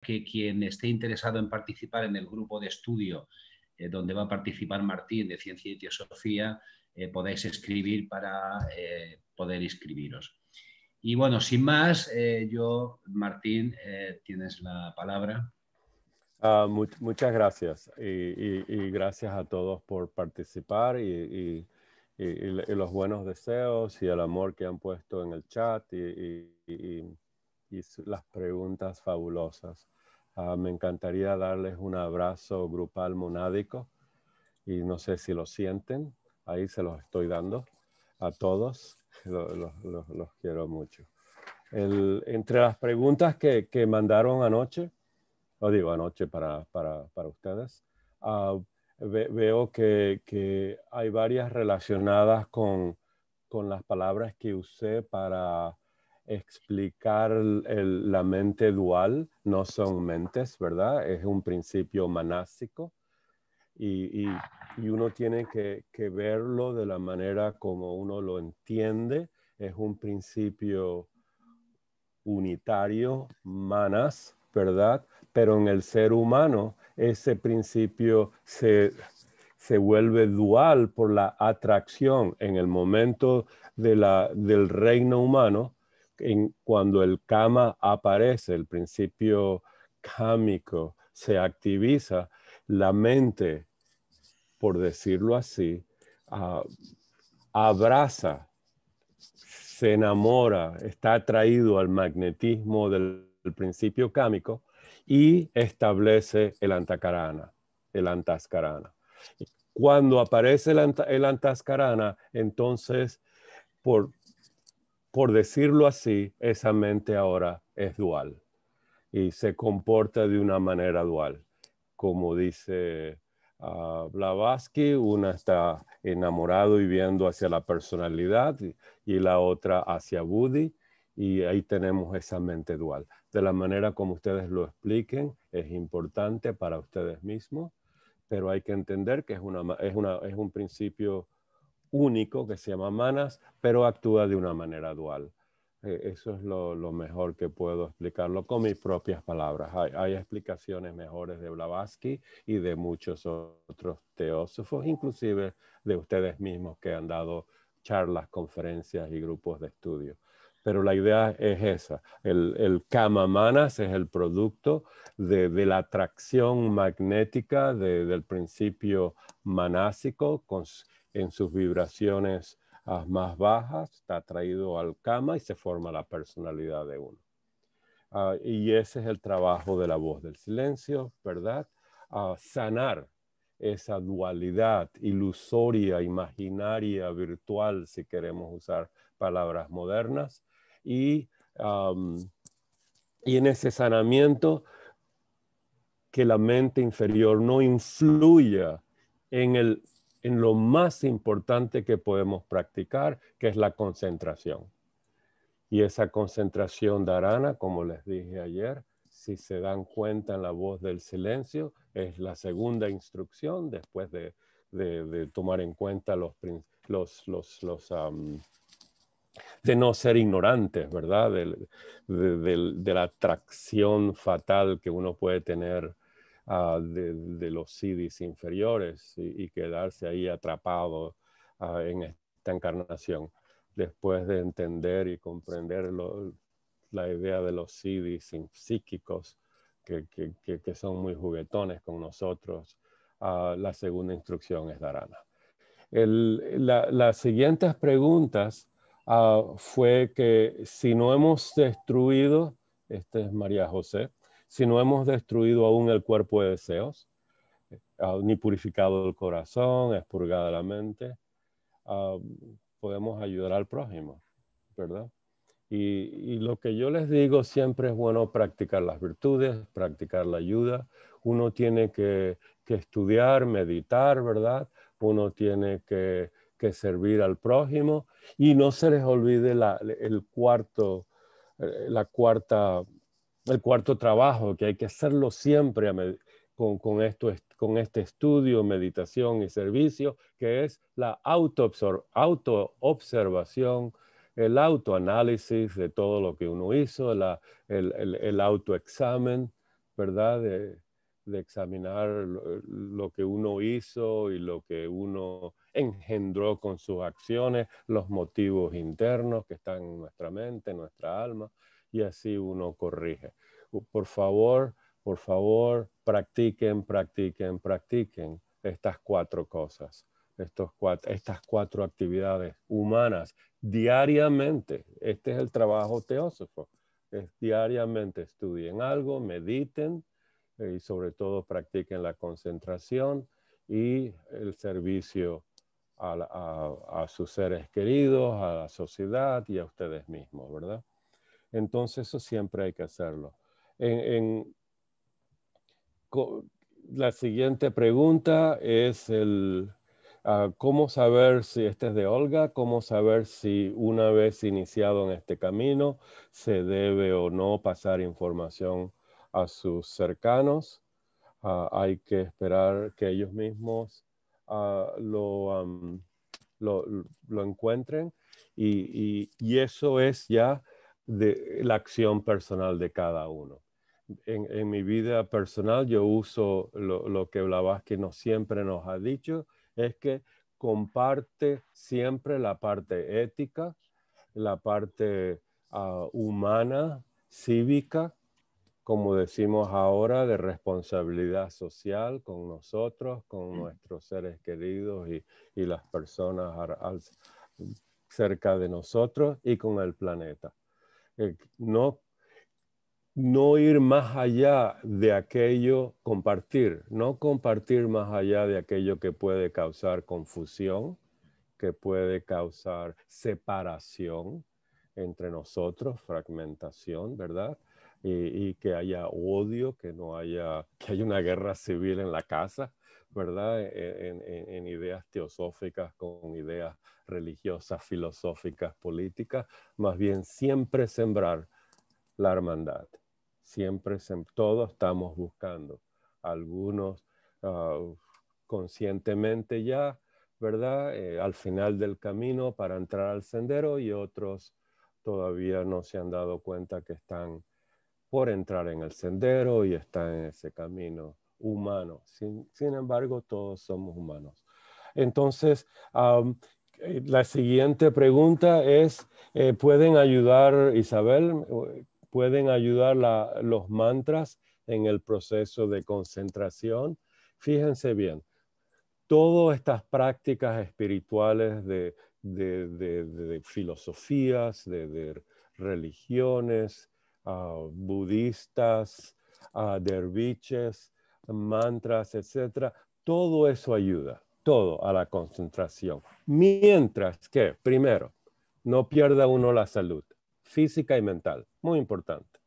que quien esté interesado en participar en el grupo de estudio eh, donde va a participar Martín de Ciencia y Teosofía, eh, podéis escribir para eh, poder inscribiros. Y bueno, sin más, yo, Martín, tienes la palabra. Ah, muchas gracias y, gracias a todos por participar y, y, los buenos deseos y el amor que han puesto en el chat y y las preguntas fabulosas. Ah, me encantaría darles un abrazo grupal monádico y no sé si lo sienten, ahí se los estoy dando a todos, los, quiero mucho. entre las preguntas que, mandaron anoche, o digo anoche para, ustedes, ah, veo que, hay varias relacionadas con, con las palabras que usé para explicar la mente dual, no son mentes, ¿verdad? Es un principio manásico y, uno tiene que, verlo de la manera como uno lo entiende, es un principio unitario, manas, ¿verdad? Pero en el ser humano ese principio se, vuelve dual por la atracción en el momento del reino humano cuando el kama aparece, el principio cámico se activiza, la mente, por decirlo así, ah, abraza, se enamora, está atraído al magnetismo del, principio cámico y establece el antakarana, el antaskarana. Cuando aparece el, el entonces, por, por decirlo así, esa mente ahora es dual y se comporta de una manera dual. Como dice ah, Blavatsky, una está enamorado y viendo hacia la personalidad y, la otra hacia Woody y ahí tenemos esa mente dual. De la manera como ustedes lo expliquen es importante para ustedes mismos, pero hay que entender que es, es un principio único que se llama manas, pero actúa de una manera dual. Eh, eso es lo, mejor que puedo explicarlo con mis propias palabras. Hay, explicaciones mejores de Blavatsky y de muchos otros teósofos, inclusive de ustedes mismos que han dado charlas, conferencias y grupos de estudio. Pero la idea es esa. El, el Kama Manas es el producto de, la atracción magnética del principio manásico. Con, en sus vibraciones más bajas, está traído al cama y se forma la personalidad de uno. Ah, y ese es el trabajo de la voz del silencio, ¿verdad? A ah, sanar esa dualidad ilusoria, imaginaria, virtual, si queremos usar palabras modernas. Y, y en ese sanamiento, que la mente inferior no influya en el en lo más importante que podemos practicar, que es la concentración. Y esa concentración darana, como les dije ayer, si se dan cuenta en la voz del silencio, es la segunda instrucción después de, tomar en cuenta los, los, los, de no ser ignorantes, ¿verdad? de, la atracción fatal que uno puede tener Ah, de, los CDs inferiores y, quedarse ahí atrapado ah, en esta encarnación. Después de entender y comprender la idea de los CDs psíquicos, que, son muy juguetones con nosotros, ah, la segunda instrucción es darana. El, las siguientes preguntas fue que si no hemos destruido, este es María José, si no hemos destruido aún el cuerpo de deseos, eh, ah, ni purificado el corazón, expurgada la mente, ah, podemos ayudar al prójimo, ¿verdad? Y, lo que yo les digo siempre es bueno practicar las virtudes, practicar la ayuda. Uno tiene que, estudiar, meditar, ¿verdad? Uno tiene que, servir al prójimo y no se les olvide la, el cuarto, eh, la cuarta el cuarto trabajo, que hay que hacerlo siempre con, este estudio, meditación y servicio, que es la autoobservación, el autoanálisis de todo lo que uno hizo, el, autoexamen, ¿verdad? De, examinar lo, que uno hizo y lo que uno engendró con sus acciones, los motivos internos que están en nuestra mente, en nuestra alma, y así uno corrige. Por favor, por favor, practiquen, practiquen, practiquen estas cuatro cosas, estos cuatro, estas cuatro actividades humanas diariamente. Este es el trabajo teósofo. Es diariamente estudien algo, mediten eh, y sobre todo practiquen la concentración y el servicio a sus seres queridos, a la sociedad y a ustedes mismos, ¿verdad? Entonces eso siempre hay que hacerlo. la siguiente pregunta es el, ah, ¿cómo saber si este es de Olga? ¿Cómo saber si una vez iniciado en este camino se debe o no pasar información a sus cercanos? Ah, hay que esperar que ellos mismos ah, lo, lo, encuentren y eso es ya de la acción personal de cada uno. En, mi vida personal yo uso lo, lo que Blavatsky nos, siempre nos ha dicho, es que comparte siempre la parte ética, la parte ah, humana, cívica, como decimos ahora, de responsabilidad social con nosotros, con mm. nuestros seres queridos y, las personas cerca de nosotros y con el planeta no, no ir más allá de aquello, compartir, no compartir más allá de aquello que puede causar confusión, que puede causar separación entre nosotros, fragmentación, ¿verdad? Y, que haya odio, que no haya, que haya una guerra civil en la casa, ¿verdad? en ideas teosóficas con ideas religiosas, filosóficas, políticas, más bien siempre sembrar la hermandad. Siempre, sem todos estamos buscando, algunos ah, conscientemente ya, ¿verdad? Eh, al final del camino para entrar al sendero y otros todavía no se han dado cuenta que están por entrar en el sendero y están en ese camino humano. Sin, embargo, todos somos humanos. Entonces, eh, la siguiente pregunta es, eh, ¿pueden ayudar, Isabel, pueden ayudar los mantras en el proceso de concentración? Fíjense bien, todas estas prácticas espirituales de, filosofías, de, religiones, ah, budistas, ah, derviches, mantras, etcétera, todo eso ayuda todo a la concentración. Mientras que, primero, no pierda uno la salud física y mental. Muy importante.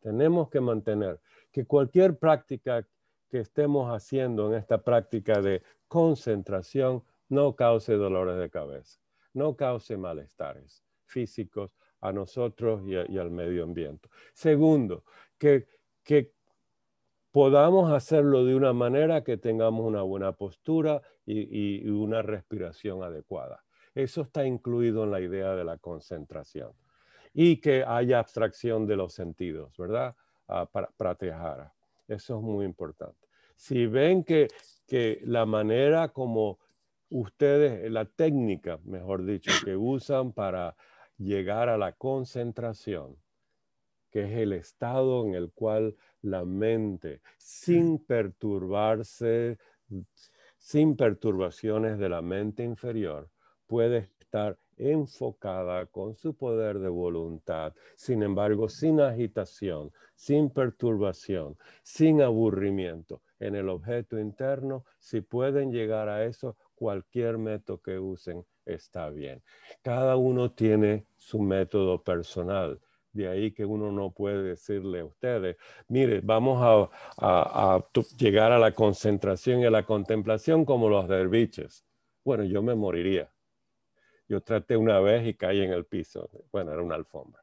Tenemos que mantener que cualquier práctica que estemos haciendo en esta práctica de concentración no cause dolores de cabeza, no cause malestares físicos a nosotros y, al medio ambiente. Segundo, que, que podamos hacerlo de una manera que tengamos una buena postura y, una respiración adecuada. Eso está incluido en la idea de la concentración. Y que haya abstracción de los sentidos, ¿verdad? Ah, para, tejar. Eso es muy importante. Si ven que la manera como ustedes, la técnica, mejor dicho, que usan para llegar a la concentración, que es el estado en el cual la mente, mm. sin perturbarse, sin perturbaciones de la mente inferior, puede estar enfocada con su poder de voluntad, sin embargo, sin agitación, sin perturbación, sin aburrimiento en el objeto interno, si pueden llegar a eso, cualquier método que usen está bien. Cada uno tiene su método personal de ahí que uno no puede decirle a ustedes, mire, vamos a, llegar a la concentración y a la contemplación como los derviches. Bueno, yo me moriría. Yo traté una vez y caí en el piso. Bueno, era una alfombra.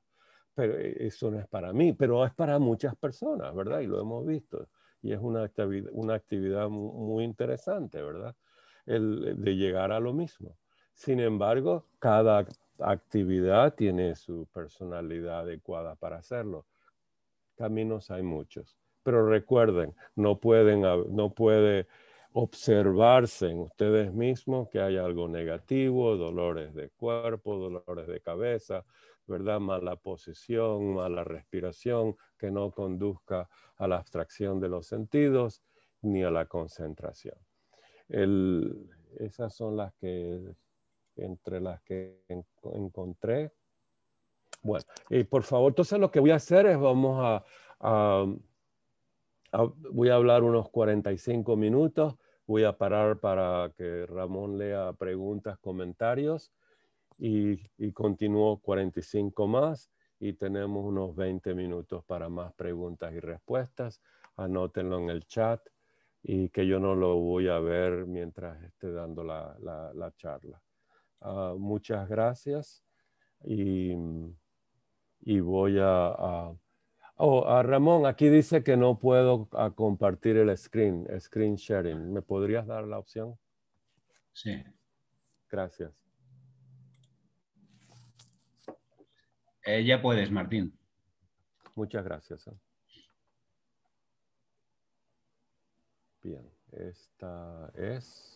Pero eh, eso no es para mí, pero es para muchas personas, ¿verdad? Y lo hemos visto. Y es una actividad, una actividad muy interesante, ¿verdad? El, de llegar a lo mismo. Sin embargo, cada actividad tiene su personalidad adecuada para hacerlo. Caminos hay muchos, pero recuerden, no pueden, no puede observarse en ustedes mismos que hay algo negativo, dolores de cuerpo, dolores de cabeza, ¿verdad? Mala posición, mala respiración, que no conduzca a la abstracción de los sentidos ni a la concentración. esas son las que entre las que encontré. Bueno, y por favor, entonces lo que voy a hacer es vamos a, voy a hablar unos 45 minutos, voy a parar para que Ramón lea preguntas, comentarios y, y continúo 45 más y tenemos unos 20 minutos para más preguntas y respuestas. Anótenlo en el chat y que yo no lo voy a ver mientras esté dando la charla. Ah, muchas gracias y, voy a, a, oh, a Ramón, aquí dice que no puedo ah, compartir el screen, screen sharing. ¿Me podrías dar la opción? Sí. Gracias. Eh, ya puedes, Martín. Muchas gracias. ¿eh? Bien, esta es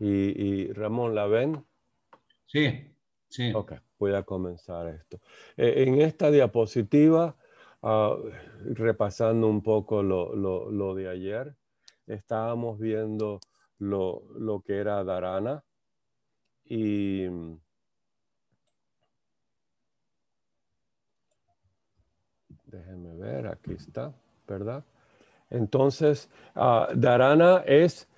y, Ramón, ¿la ven? Sí, sí. Ok, voy a comenzar esto. Eh, en esta diapositiva, ah, repasando un poco lo, de ayer, estábamos viendo lo, que era Darana. y... Déjenme ver, aquí está, ¿verdad? Entonces, ah, Darana es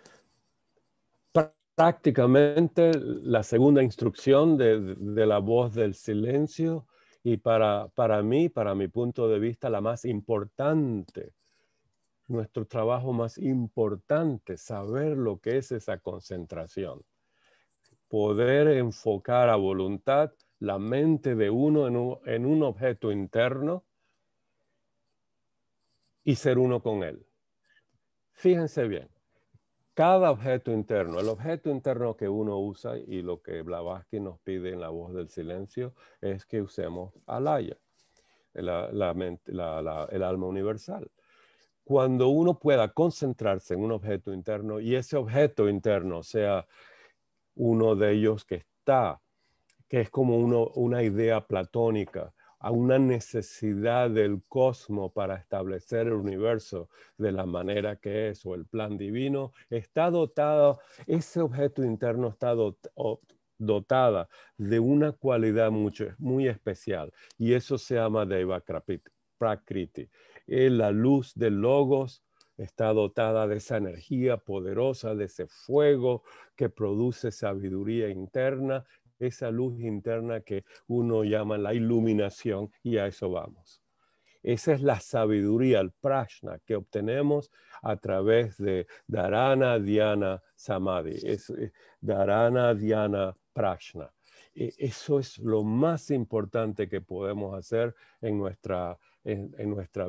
prácticamente la segunda instrucción de, la voz del silencio y para, mí, para mi punto de vista, la más importante, nuestro trabajo más importante, saber lo que es esa concentración, poder enfocar a voluntad la mente de uno en un objeto interno y ser uno con él. Fíjense bien, cada objeto interno, el objeto interno que uno usa y lo que Blavatsky nos pide en la voz del silencio es que usemos alaya, el alma universal. Cuando uno pueda concentrarse en un objeto interno y ese objeto interno sea uno de ellos que está, que es como una idea platónica, a una necesidad del cosmos para establecer el universo de la manera que es o el plan divino, está dotado, ese objeto interno está dotada de una cualidad mucho, muy especial y eso se llama Deva Prakriti. Eh, la luz del Logos está dotada de esa energía poderosa, de ese fuego que produce sabiduría interna esa luz interna que uno llama la iluminación y a eso vamos. Esa es la sabiduría, el prajna, que obtenemos a través de Dharana, Dhyana, Samadhi. Es, eh, Dharana, Dhyana, Prajna. E, eso es lo más importante que podemos hacer en nuestra,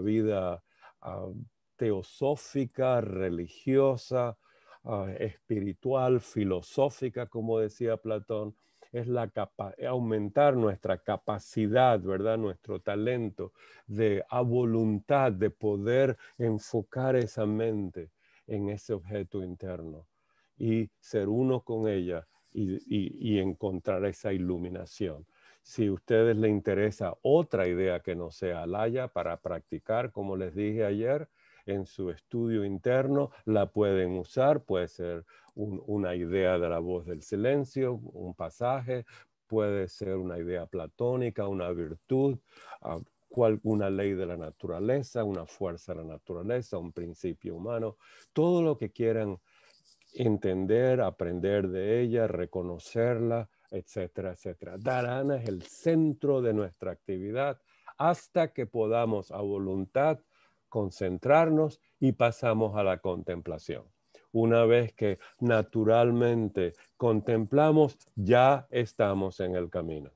vida ah, teosófica, religiosa, ah, espiritual, filosófica, como decía Platón es la eh, aumentar nuestra capacidad, ¿verdad? Nuestro talento de a voluntad de poder enfocar esa mente en ese objeto interno y ser uno con ella y, encontrar esa iluminación. Si a ustedes les interesa otra idea que no sea alaya para practicar, como les dije ayer, en su estudio interno, la pueden usar, puede ser una idea de la voz del silencio, un pasaje, puede ser una idea platónica, una virtud, ah, una ley de la naturaleza, una fuerza de la naturaleza, un principio humano, todo lo que quieran entender, aprender de ella, reconocerla, etcétera, etcétera. darana es el centro de nuestra actividad hasta que podamos a voluntad concentrarnos y pasamos a la contemplación. Una vez que naturalmente contemplamos, ya estamos en el camino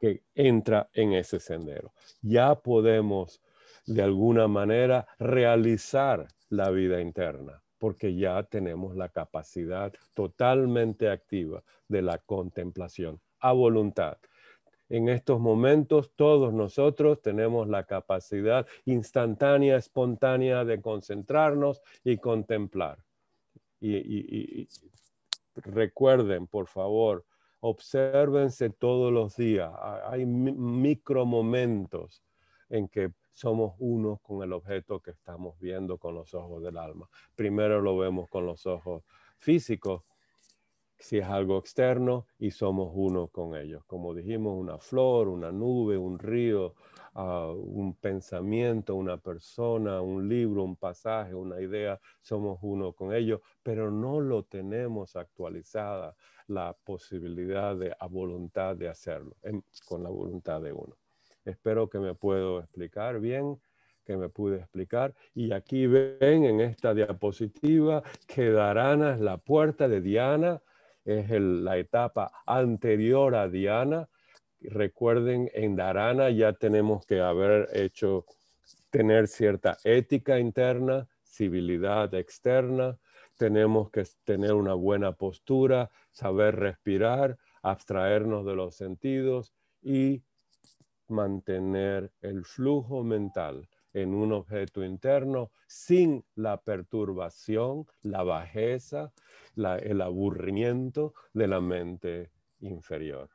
que entra en ese sendero. Ya podemos de alguna manera realizar la vida interna, porque ya tenemos la capacidad totalmente activa de la contemplación a voluntad. En estos momentos todos nosotros tenemos la capacidad instantánea, espontánea de concentrarnos y contemplar. Y, recuerden, por favor, obsérvense todos los días. Hay micro momentos en que somos unos con el objeto que estamos viendo con los ojos del alma. Primero lo vemos con los ojos físicos, si es algo externo y somos uno con ellos. Como dijimos, una flor, una nube, un río, ah, un pensamiento, una persona, un libro, un pasaje, una idea, somos uno con ellos, pero no lo tenemos actualizada la posibilidad de a voluntad de hacerlo, con la voluntad de uno. Espero que me puedo explicar bien que me pude explicar. Y aquí ven en esta diapositiva que Darana es la puerta de Diana, es la etapa anterior a Diana. Recuerden, en Darana ya tenemos que haber hecho, tener cierta ética interna, civilidad externa, tenemos que tener una buena postura, saber respirar, abstraernos de los sentidos y mantener el flujo mental en un objeto interno sin la perturbación, la bajeza, el aburrimiento de la mente inferior.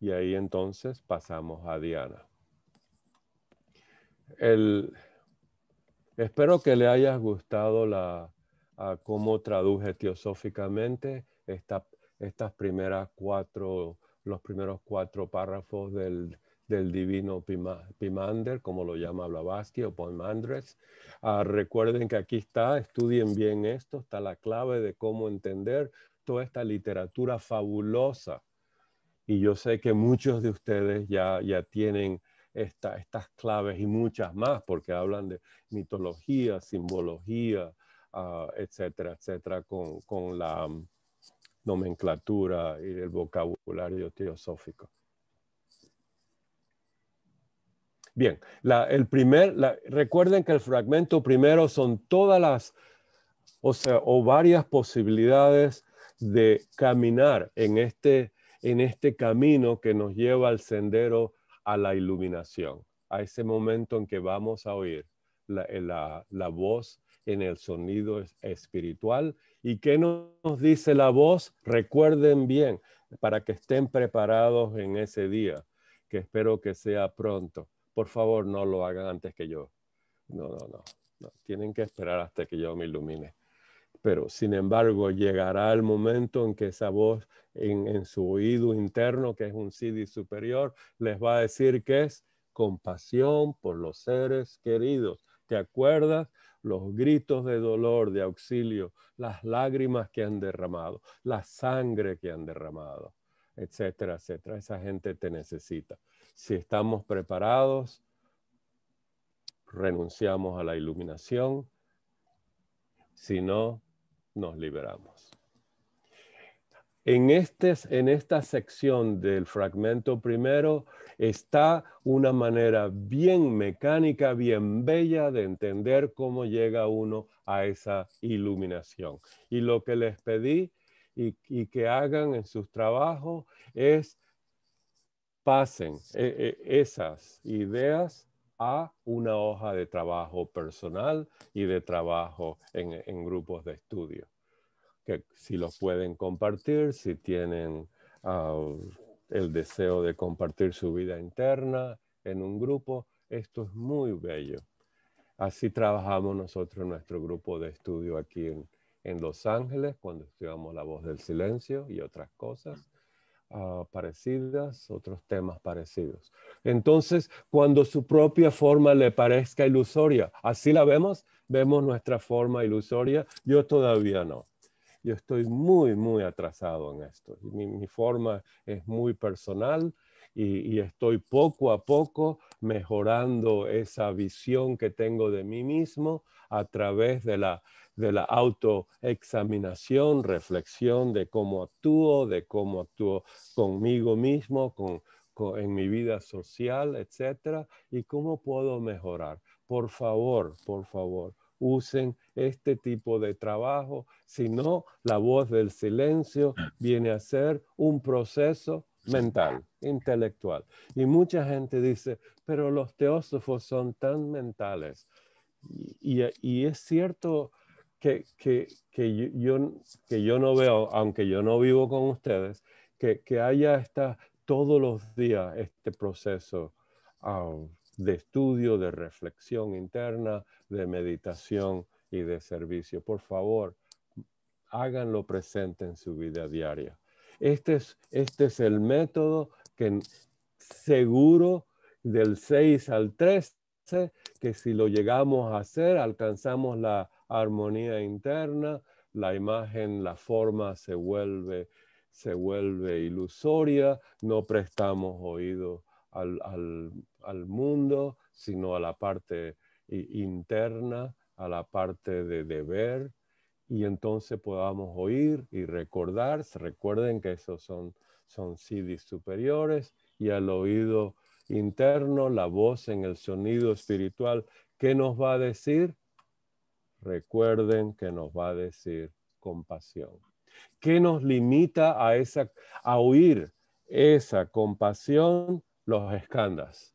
Y ahí entonces pasamos a Diana. El, espero que le haya gustado la, cómo traduje teosóficamente estas primeras cuatro, los primeros cuatro párrafos del, del divino Pimander, como lo llama Blavatsky o pomandres ah, recuerden que aquí está, estudien bien esto, está la clave de cómo entender toda esta literatura fabulosa. Y yo sé que muchos de ustedes ya, tienen estas claves y muchas más, porque hablan de mitología, simbología, ah, etcétera, etcétera, con, la mm, nomenclatura y el vocabulario teosófico. Bien, recuerden que el fragmento primero son todas las, o sea, o varias posibilidades de caminar este, en este, camino que nos lleva al sendero a la iluminación, a ese momento en que vamos a oír la eh, voz en el sonido espiritual. ¿Y qué nos dice la voz? Recuerden bien para que estén preparados en ese día, que espero que sea pronto por favor no lo hagan antes que yo. No, no, no, Tienen que esperar hasta que yo me ilumine. Pero sin embargo, llegará el momento en que esa voz en, su oído interno, que es un CD superior, les va a decir que es compasión por los seres queridos. ¿Te acuerdas? Los gritos de dolor, de auxilio, las lágrimas que han derramado, la sangre que han derramado, etcétera, etcétera. Esa gente te necesita. Si estamos preparados, renunciamos a la iluminación. Si no, nos liberamos. Este, en, esta sección del fragmento primero está una manera bien mecánica, bien bella de entender cómo llega uno a esa iluminación. Y lo que les pedí y que hagan en sus trabajos es pasen eh, eh, esas ideas a una hoja de trabajo personal y de trabajo en, grupos de estudio. Que si los pueden compartir, si tienen ah, el deseo de compartir su vida interna en un grupo, esto es muy bello. Así trabajamos nosotros en nuestro grupo de estudio aquí en, en Los Ángeles, cuando estudiamos La Voz del Silencio y otras cosas. Ah, parecidas, otros temas parecidos. Entonces, cuando su propia forma le parezca ilusoria, así la vemos, vemos nuestra forma ilusoria, yo todavía no. Yo estoy muy, muy atrasado en esto. Mi, forma es muy personal y estoy poco a poco mejorando esa visión que tengo de mí mismo a través de la de la autoexaminación, reflexión de cómo actúo, de cómo actúo conmigo mismo, en mi vida social, etc. y cómo puedo mejorar. Por favor, por favor, usen este tipo de trabajo, si no, la voz del silencio viene a ser un proceso mental, intelectual. Y mucha gente dice, pero los teósofos son tan mentales. y es cierto que, que, yo, no veo, aunque yo no vivo con ustedes, que, haya esta, todos los días este proceso um, de estudio, de reflexión interna, de meditación y de servicio. Por favor, háganlo presente en su vida diaria. Este es, este es el método que seguro del 6 al 13, que si lo llegamos a hacer, alcanzamos la, armonía interna, la imagen, la forma se vuelve, se vuelve ilusoria, no prestamos oído al, mundo, sino a la parte interna, a la parte de ver y entonces podamos oír y recordar. Recuerden que esos son, son superiores y al oído interno, la voz en el sonido espiritual, ¿qué nos va a decir? recuerden que nos va a decir compasión. ¿Qué nos limita a, esa, a oír esa compasión? Los escandas.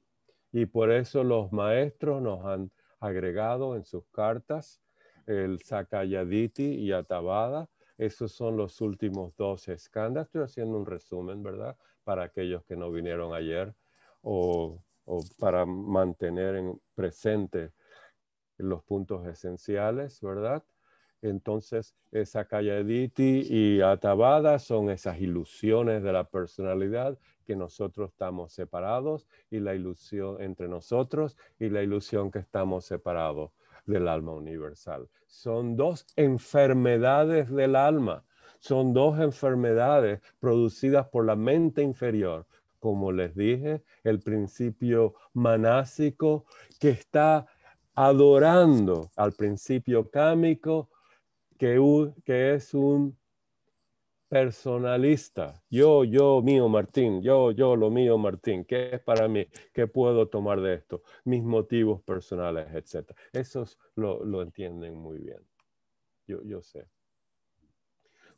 Y por eso los maestros nos han agregado en sus cartas el Sakayaditi y Atabada. Esos son los últimos dos escandas. Estoy haciendo un resumen, ¿verdad? Para aquellos que no vinieron ayer o, o para mantener en presente los puntos esenciales, ¿verdad? Entonces, esa calladiti y Atabada son esas ilusiones de la personalidad que nosotros estamos separados y la ilusión entre nosotros y la ilusión que estamos separados del alma universal. Son dos enfermedades del alma, son dos enfermedades producidas por la mente inferior, como les dije, el principio manásico que está adorando al principio cámico que, es un personalista. Yo, yo, mío, Martín, yo, yo, lo mío, Martín, ¿qué es para mí? ¿Qué puedo tomar de esto? Mis motivos personales, etc. Eso lo, lo, entienden muy bien. Yo, yo sé.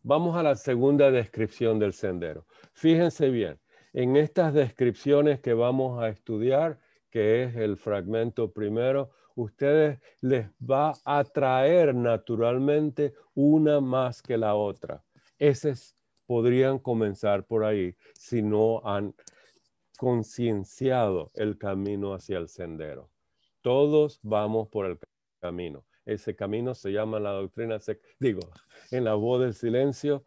Vamos a la segunda descripción del sendero. Fíjense bien, en estas descripciones que vamos a estudiar, que es el fragmento primero, ustedes les va a traer naturalmente una más que la otra. Esos podrían comenzar por ahí si no han concienciado el camino hacia el sendero. Todos vamos por el camino. Ese camino se llama la doctrina, digo, en la voz del silencio,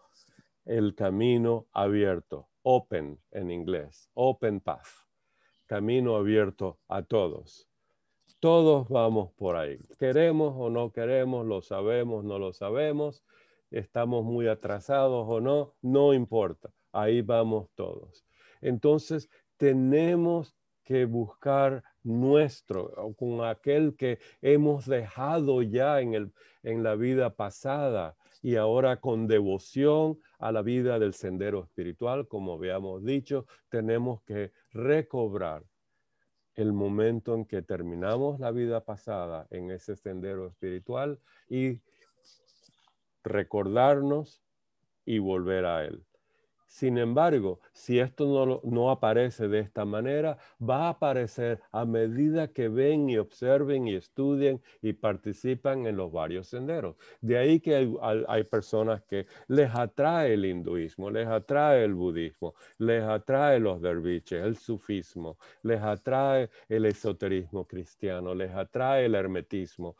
el camino abierto, open en inglés, open path, camino abierto a todos. Todos vamos por ahí. Queremos o no queremos, lo sabemos, no lo sabemos, estamos muy atrasados o no, no importa. Ahí vamos todos. Entonces, tenemos que buscar nuestro, con aquel que hemos dejado ya en, el, en la vida pasada y ahora con devoción a la vida del sendero espiritual, como habíamos dicho, tenemos que recobrar el momento en que terminamos la vida pasada en ese sendero espiritual y recordarnos y volver a Él. Sin embargo, si esto no, aparece de esta manera, va a aparecer a medida que ven y observen y estudien y participan en los varios senderos. De ahí que hay, personas que les atrae el hinduismo, les atrae el budismo, les atrae los derviches, el sufismo, les atrae el esoterismo cristiano, les atrae el hermetismo,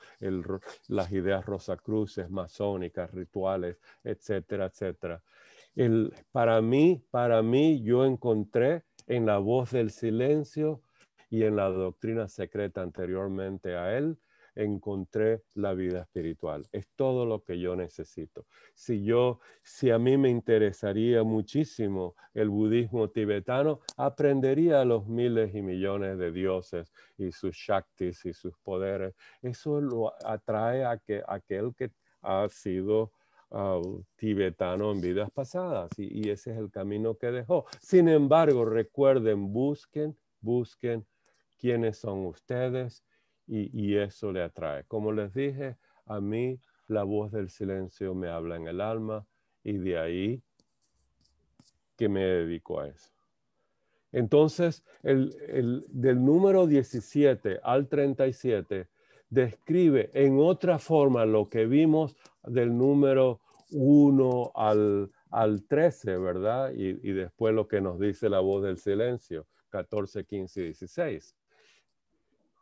las ideas rosacruces, masónicas, rituales, etcétera, etcétera para mí, para mí yo encontré en la voz del silencio y en la doctrina secreta anteriormente a él, encontré la vida espiritual. Es todo lo que yo necesito. Si yo, si a mí me interesaría muchísimo el budismo tibetano, aprendería los miles y millones de dioses y sus shaktis y sus poderes. Eso lo atrae a que aquel que ha sido tibetano en vidas pasadas y, ese es el camino que dejó. Sin embargo, recuerden, busquen, busquen quiénes son ustedes y, eso le atrae. Como les dije, a mí la voz del silencio me habla en el alma y de ahí que me dedico a eso. Entonces, el, del número 17 al 37 describe en otra forma lo que vimos del número 1 al, al 13, ¿verdad? Y, y, después lo que nos dice la voz del silencio, 14, 15 y 16.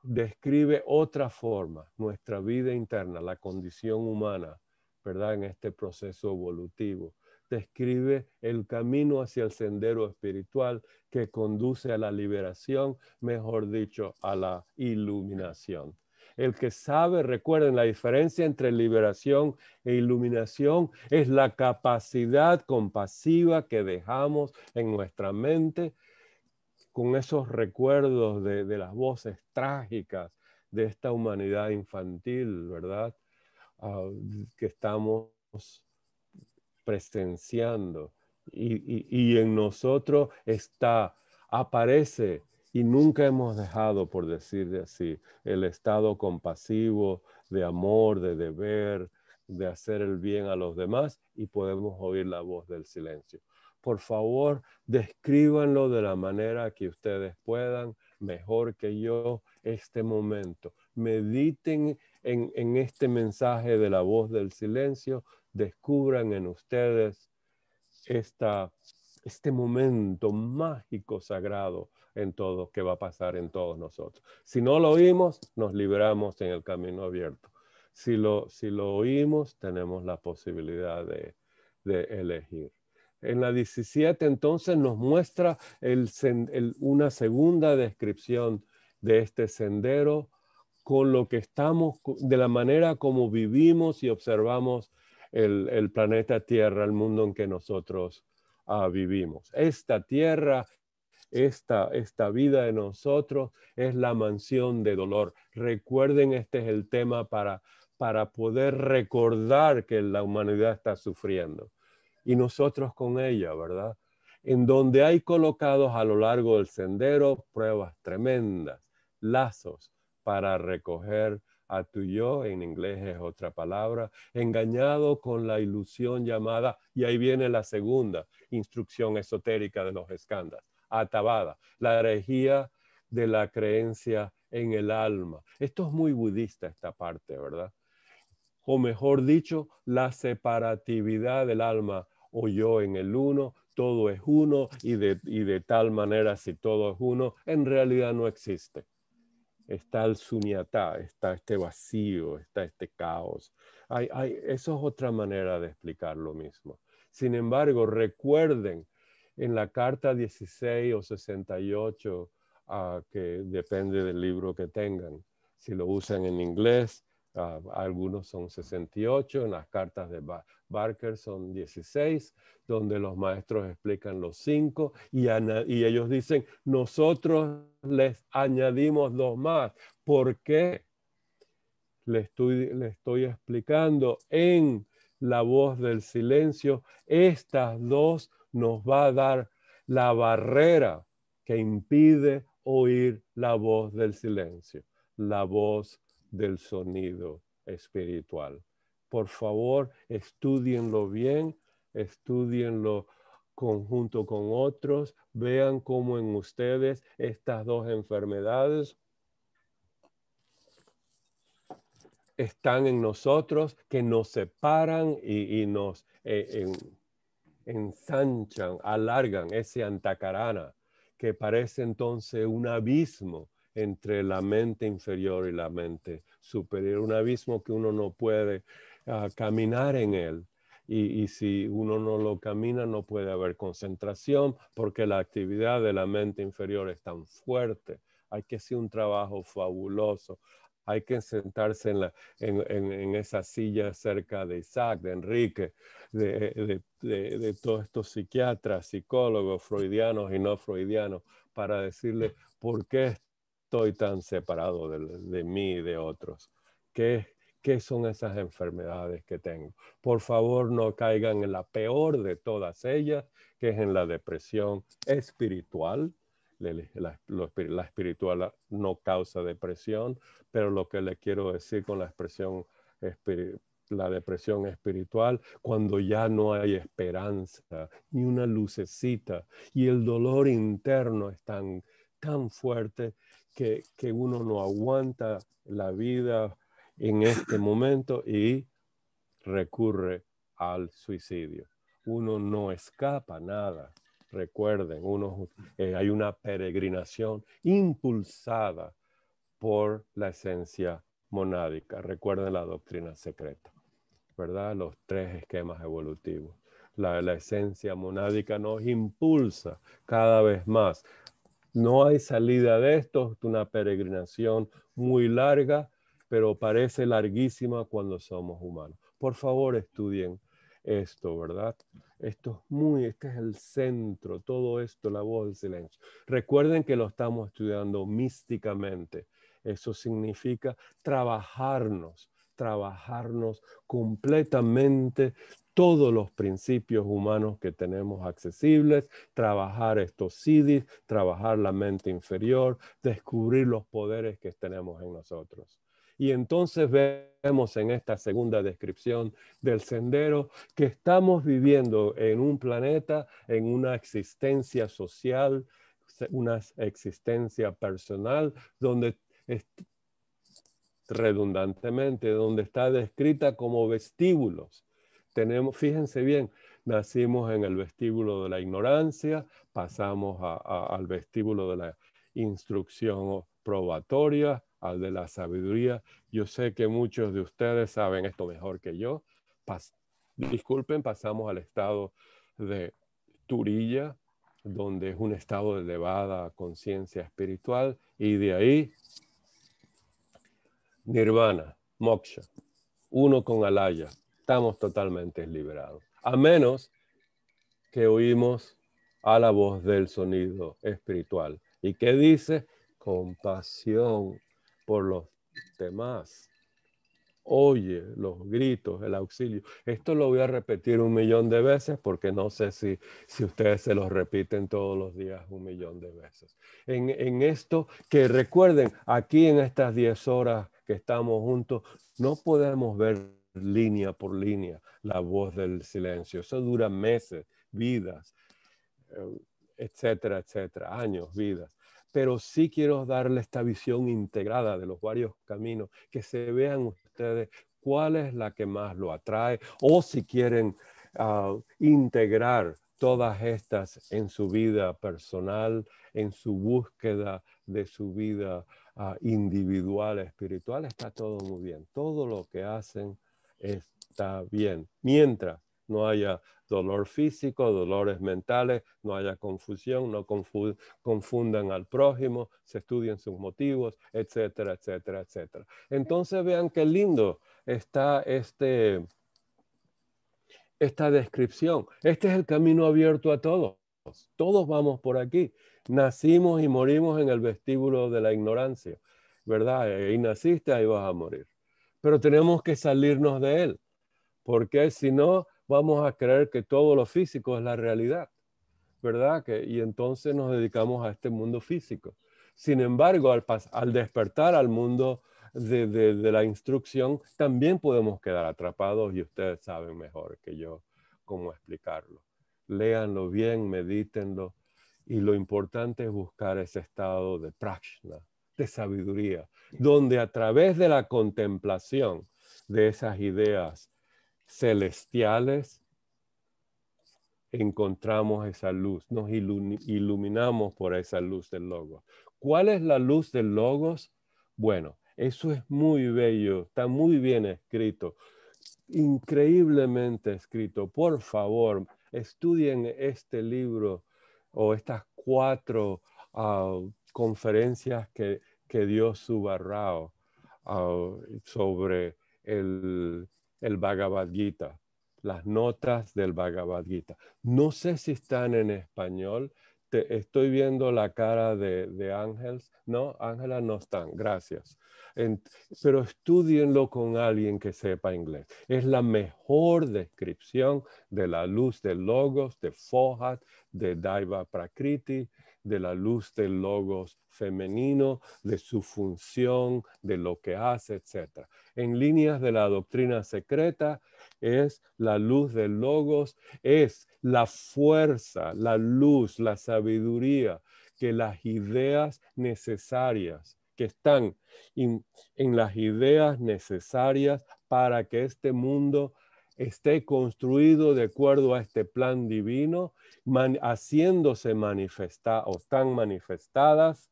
Describe otra forma, nuestra vida interna, la condición humana, ¿verdad? En este proceso evolutivo. Describe el camino hacia el sendero espiritual que conduce a la liberación, mejor dicho, a la iluminación. El que sabe, recuerden, la diferencia entre liberación e iluminación es la capacidad compasiva que dejamos en nuestra mente con esos recuerdos de, las voces trágicas de esta humanidad infantil, ¿verdad? Ah, que estamos presenciando. Y, y en nosotros está, aparece y nunca hemos dejado, por decir de así, el estado compasivo, de amor, de deber, de hacer el bien a los demás y podemos oír la voz del silencio. Por favor, descríbanlo de la manera que ustedes puedan, mejor que yo, este momento. Mediten en, este mensaje de la voz del silencio, descubran en ustedes este momento mágico, sagrado en todo, que va a pasar en todos nosotros. Si no lo oímos, nos liberamos en el camino abierto. Si lo, si lo oímos, tenemos la posibilidad de, elegir. En la 17 entonces nos muestra el, una segunda descripción de este sendero con lo que estamos, de la manera como vivimos y observamos el, planeta Tierra, el mundo en que nosotros ah, vivimos. Esta Tierra esta, vida de nosotros es la mansión de dolor. Recuerden, este es el tema para, para poder recordar que la humanidad está sufriendo y nosotros con ella, ¿verdad? En donde hay colocados a lo largo del sendero pruebas tremendas, lazos para recoger a tu yo, en inglés es otra palabra, engañado con la ilusión llamada, y ahí viene la segunda instrucción esotérica de los escándalos Atabada, la herejía de la creencia en el alma. Esto es muy budista esta parte, ¿verdad? O mejor dicho, la separatividad del alma o yo en el uno, todo es uno y de, tal manera si todo es uno, en realidad no existe. Está el sumiatá, está este vacío, está este caos. Hay, eso es otra manera de explicar lo mismo. Sin embargo, recuerden en la carta 16 o 68, ah, que depende del libro que tengan. Si lo usan en inglés, ah, algunos son 68, en las cartas de Barker son 16, donde los maestros explican los cinco y, y ellos dicen, nosotros les añadimos dos más. ¿Por qué? Le estoy, estoy explicando en la voz del silencio estas dos nos va a dar la barrera que impide oír la voz del silencio, la voz del sonido espiritual. Por favor, estudienlo bien, estudienlo conjunto con otros, vean cómo en ustedes estas dos enfermedades están en nosotros, que nos separan y, nos eh, ensanchan, alargan ese antacarana que parece entonces un abismo entre la mente inferior y la mente superior, un abismo que uno no puede ah, caminar en él. Y, y, si uno no lo camina no puede haber concentración porque la actividad de la mente inferior es tan fuerte. Hay que hacer un trabajo fabuloso hay que sentarse en, la, en, en, esa silla cerca de Isaac, de Enrique, de, de, todos estos psiquiatras, psicólogos, freudianos y no freudianos, para decirle por qué estoy tan separado de, mí y de otros. ¿Qué, ¿Qué son esas enfermedades que tengo? Por favor, no caigan en la peor de todas ellas, que es en la depresión espiritual, la, espiritual no causa depresión, pero lo que le quiero decir con la expresión la depresión espiritual, cuando ya no hay esperanza ni una lucecita y el dolor interno es tan, tan fuerte que, que uno no aguanta la vida en este momento y recurre al suicidio. Uno no escapa nada. Recuerden, uno, eh, hay una peregrinación impulsada por la esencia monádica. Recuerden la doctrina secreta, ¿verdad? Los tres esquemas evolutivos. La, esencia monádica nos impulsa cada vez más. No hay salida de esto, es una peregrinación muy larga, pero parece larguísima cuando somos humanos. Por favor, estudien esto, ¿verdad? Esto es muy, este es el centro, todo esto, la voz del silencio. Recuerden que lo estamos estudiando místicamente. Eso significa trabajarnos, trabajarnos completamente todos los principios humanos que tenemos accesibles, trabajar estos CIDIs, trabajar la mente inferior, descubrir los poderes que tenemos en nosotros. Y entonces vemos en esta segunda descripción del sendero que estamos viviendo en un planeta, en una existencia social, una existencia personal, donde redundantemente, donde está descrita como vestíbulos. Tenemos, fíjense bien, nacimos en el vestíbulo de la ignorancia, pasamos al vestíbulo de la instrucción probatoria, de la sabiduría. Yo sé que muchos de ustedes saben esto mejor que yo. Disculpen, pasamos al estado de Turilla, donde es un estado de elevada conciencia espiritual, y de ahí nirvana, moksha, uno con alaya, estamos totalmente liberados, a menos que oímos a la voz del sonido espiritual. ¿Y qué dice? Compasión, por los demás. Oye los gritos, el auxilio. Esto lo voy a repetir un millón de veces porque no sé si, si ustedes se los repiten todos los días un millón de veces. En, en esto que recuerden, aquí en estas 10 horas que estamos juntos, no podemos ver línea por línea la voz del silencio. Eso dura meses, vidas, eh, etcétera, etcétera, años, vidas pero sí quiero darle esta visión integrada de los varios caminos, que se vean ustedes cuál es la que más lo atrae o si quieren ah, integrar todas estas en su vida personal, en su búsqueda de su vida ah, individual, espiritual, está todo muy bien. Todo lo que hacen está bien. Mientras no haya dolor físico, dolores mentales, no haya confusión, no confundan al prójimo, se estudien sus motivos, etcétera, etcétera, etcétera. Entonces vean qué lindo está este, esta descripción. Este es el camino abierto a todos. Todos vamos por aquí. Nacimos y morimos en el vestíbulo de la ignorancia, ¿verdad? Ahí naciste, ahí vas a morir. Pero tenemos que salirnos de él, porque si no, vamos a creer que todo lo físico es la realidad, ¿verdad? Que, y entonces nos dedicamos a este mundo físico. Sin embargo, al, despertar al mundo de, la instrucción, también podemos quedar atrapados y ustedes saben mejor que yo cómo explicarlo. Léanlo bien, medítenlo y lo importante es buscar ese estado de prajna, de sabiduría, donde a través de la contemplación de esas ideas celestiales, encontramos esa luz, nos iluminamos por esa luz del Logos. ¿Cuál es la luz del Logos? Bueno, eso es muy bello, está muy bien escrito, increíblemente escrito. Por favor, estudien este libro o estas cuatro ah, conferencias que, que dio Subarrao ah, sobre el, el Bhagavad Gita, las notas del Bhagavad Gita. No sé si están en español. Te, estoy viendo la cara de, de Ángel. No, Ángela no están. Gracias. pero estudienlo con alguien que sepa inglés. Es la mejor descripción de la luz de Logos, de Fohat, de Daiva Prakriti, de la luz del logos femenino, de su función, de lo que hace, etc. En líneas de la doctrina secreta es la luz del logos, es la fuerza, la luz, la sabiduría que las ideas necesarias que están en las ideas necesarias para que este mundo esté construido de acuerdo a este plan divino, haciéndose manifestar o están manifestadas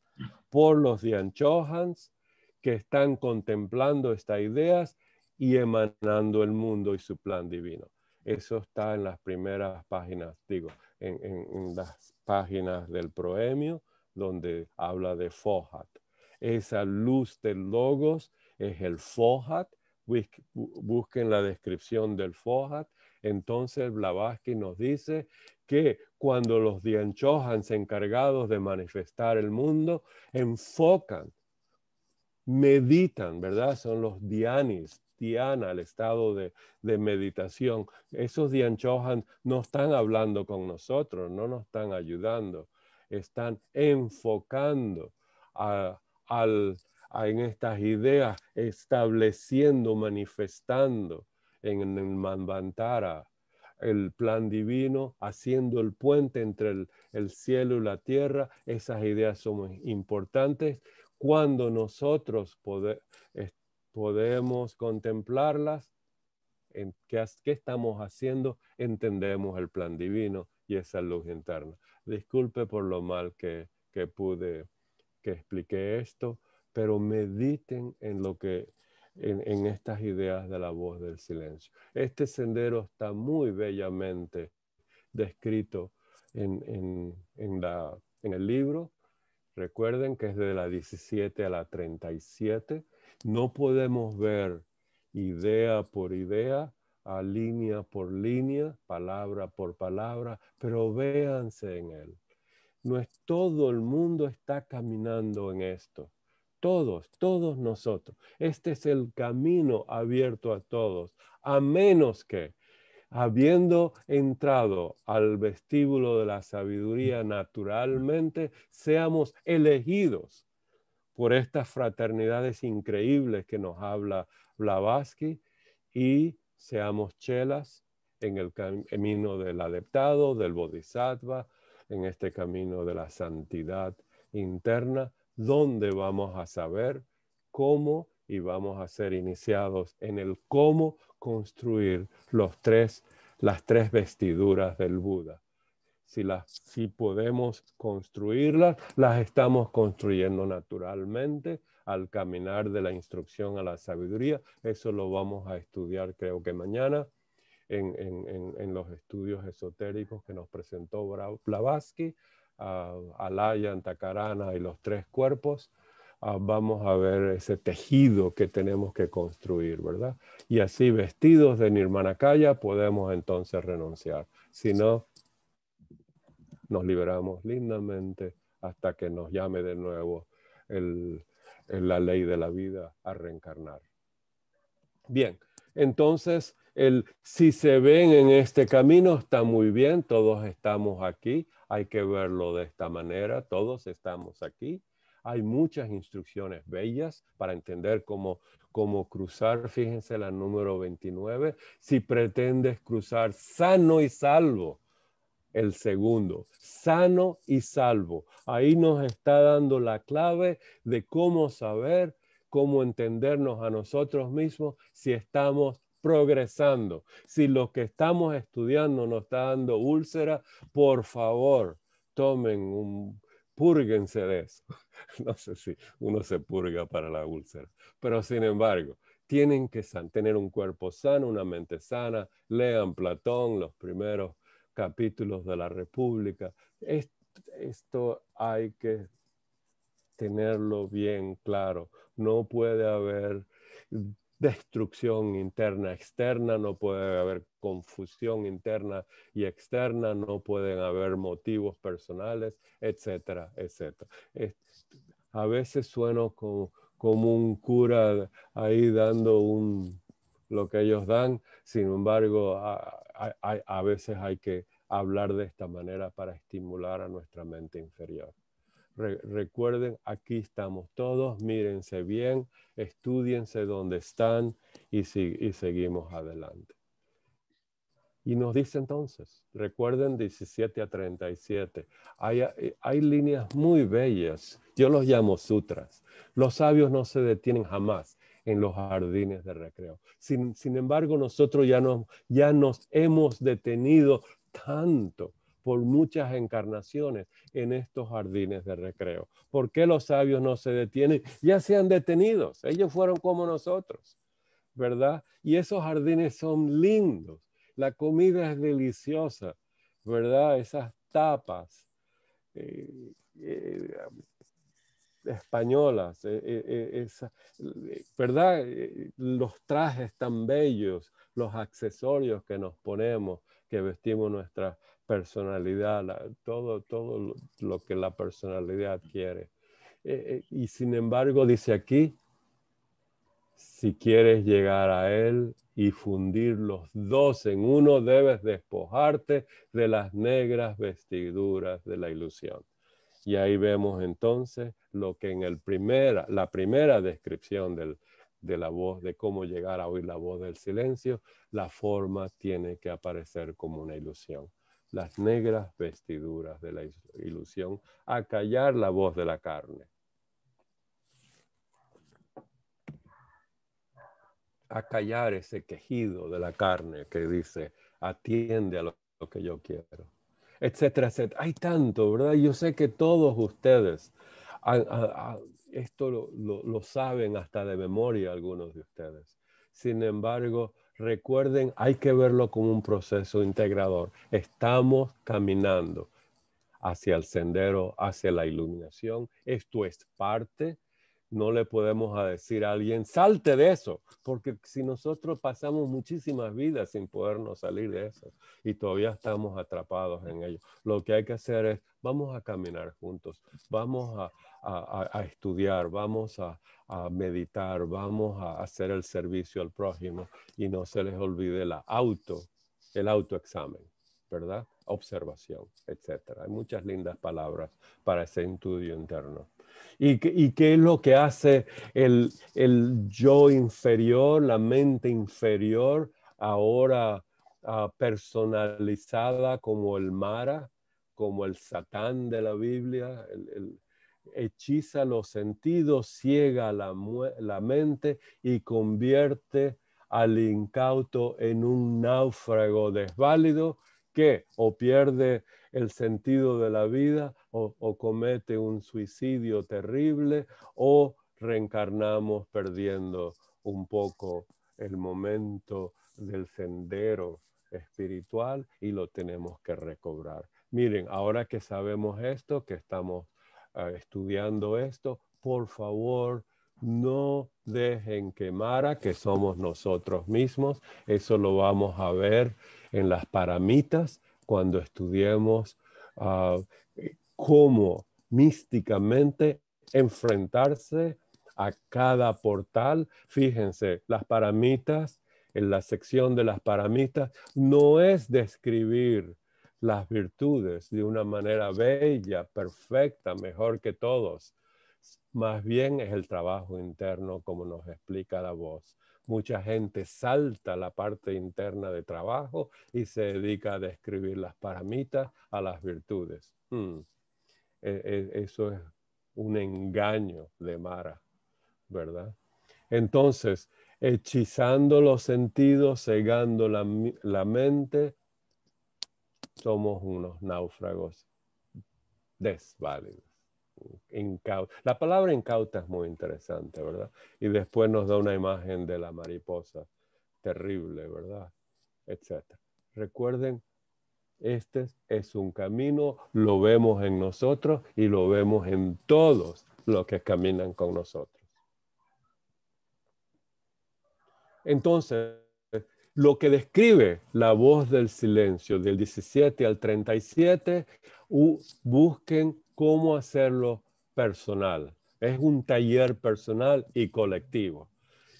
por los Dianchohans que están contemplando estas ideas y emanando el mundo y su plan divino. Eso está en las primeras páginas, digo, en, las páginas del proemio, donde habla de Fohat. Esa luz del Logos es el Fohat, busquen la descripción del Fohat. Entonces Blavatsky nos dice que cuando los se encargados de manifestar el mundo enfocan, meditan, ¿verdad? Son los Dianis, Diana, el estado de, meditación. Esos Dianchohans no están hablando con nosotros, no nos están ayudando, están enfocando al en estas ideas, estableciendo, manifestando en el Manvantara el plan divino, haciendo el puente entre el, cielo y la tierra. Esas ideas son importantes cuando nosotros podemos contemplarlas, en qué, qué, estamos haciendo, entendemos el plan divino y esa luz interna. Disculpe por lo mal que, que pude, que expliqué esto pero mediten en lo que en, estas ideas de la voz del silencio. Este sendero está muy bellamente descrito en, en el libro. Recuerden que es de la 17 a la 37. No podemos ver idea por idea, a línea por línea, palabra por palabra, pero véanse en él. No es todo el mundo está caminando en esto todos, todos nosotros. Este es el camino abierto a todos, a menos que, habiendo entrado al vestíbulo de la sabiduría naturalmente, seamos elegidos por estas fraternidades increíbles que nos habla Blavatsky y seamos chelas en el camino del adeptado, del bodhisattva, en este camino de la santidad interna ¿Dónde vamos a saber cómo y vamos a ser iniciados en el cómo construir los tres, las tres vestiduras del Buda. Si, las, si podemos construirlas, las estamos construyendo naturalmente al caminar de la instrucción a la sabiduría. Eso lo vamos a estudiar creo que mañana en, en, en los estudios esotéricos que nos presentó Blavatsky a Alaya, Tacarana y los tres cuerpos, ah, vamos a ver ese tejido que tenemos que construir, ¿verdad? Y así vestidos de Nirmanakaya podemos entonces renunciar. Si no, nos liberamos lindamente hasta que nos llame de nuevo la ley de la vida a reencarnar. Bien, entonces, el, si se ven en este camino, está muy bien, todos estamos aquí hay que verlo de esta manera, todos estamos aquí. Hay muchas instrucciones bellas para entender cómo, cómo cruzar. Fíjense la número 29. Si pretendes cruzar sano y salvo, el segundo, sano y salvo. Ahí nos está dando la clave de cómo saber, cómo entendernos a nosotros mismos si estamos progresando. Si lo que estamos estudiando nos está dando úlcera, por favor, tomen un, purguense de eso. No sé si uno se purga para la úlcera, pero sin embargo, tienen que tener un cuerpo sano, una mente sana, lean Platón, los primeros capítulos de la República. Esto, hay que tenerlo bien claro. No puede haber destrucción interna, externa, no puede haber confusión interna y externa, no pueden haber motivos personales, etcétera, etcétera. a veces sueno como, un cura ahí dando lo que ellos dan, sin embargo, a veces hay que hablar de esta manera para estimular a nuestra mente inferior recuerden, aquí estamos todos, mírense bien, estudiense dónde están y, si seguimos adelante. Y nos dice entonces, recuerden 17 a 37, hay, eh, hay líneas muy bellas, yo los llamo sutras. Los sabios no se detienen jamás en los jardines de recreo. Sin, embargo, nosotros ya, no, ya nos hemos detenido tanto por muchas encarnaciones en estos jardines de recreo. ¿Por qué los sabios no se detienen? Ya se han detenido, ellos fueron como nosotros, ¿verdad? Y esos jardines son lindos, la comida es deliciosa, ¿verdad? Esas tapas. Eh, eh, españolas, eh, ¿verdad? Los trajes tan bellos, los accesorios que nos ponemos, que vestimos nuestras personalidad, todo, todo lo, que la personalidad quiere. Eh, eh, y sin embargo, dice aquí, si quieres llegar a Él y fundir los dos en uno, debes despojarte de las negras vestiduras de la ilusión. Y ahí vemos entonces lo que en el la primera descripción de la voz, de cómo llegar a oír la voz del silencio, la forma tiene que aparecer como una ilusión las negras vestiduras de la ilusión, a callar la voz de la carne. A callar ese quejido de la carne que dice, atiende a lo, que yo quiero, etcétera, etcétera. Hay tanto, ¿verdad? Yo sé que todos ustedes, esto lo saben hasta de memoria algunos de ustedes. Sin embargo, Recuerden, hay que verlo como un proceso integrador. Estamos caminando hacia el sendero, hacia la iluminación. Esto es parte. No le podemos decir a alguien, salte de eso, porque si nosotros pasamos muchísimas vidas sin podernos salir de eso y todavía estamos atrapados en ello, lo que hay que hacer es, vamos a caminar juntos, vamos a, a, estudiar, vamos a, meditar, vamos a hacer el servicio al prójimo y no se les olvide la auto, el autoexamen, ¿verdad? Observación, etcétera. Hay muchas lindas palabras para ese estudio interno. ¿Y, ¿Y, qué es lo que hace el, yo inferior, la mente inferior, ahora ah, personalizada como el Mara, como el Satán de la Biblia, el hechiza los sentidos, ciega la, mente y convierte al incauto en un náufrago desválido que o pierde el sentido de la vida o, comete un suicidio terrible o reencarnamos perdiendo un poco el momento del sendero espiritual y lo tenemos que recobrar. Miren, ahora que sabemos esto, que estamos Ah, estudiando esto, por favor, no dejen quemar a que somos nosotros mismos. Eso lo vamos a ver en las paramitas cuando estudiemos ah, cómo místicamente enfrentarse a cada portal. Fíjense, las paramitas, en la sección de las paramitas, no es describir las virtudes de una manera bella, perfecta, mejor que todos. Más bien es el trabajo interno, como nos explica la voz. Mucha gente salta la parte interna de trabajo y se dedica a describir las paramitas a las virtudes. Hmm. E, e, eso es un engaño de Mara, ¿verdad? Entonces, hechizando los sentidos, cegando la mente, somos unos náufragos desválidos. La palabra incauta es muy interesante, ¿verdad? Y después nos da una imagen de la mariposa terrible, ¿verdad? Etcétera. Recuerden, este es un camino, lo vemos en nosotros y lo vemos en todos los que caminan con nosotros. Entonces, lo que describe la voz del silencio del 17 al 37, busquen cómo hacerlo personal. Es un taller personal y colectivo.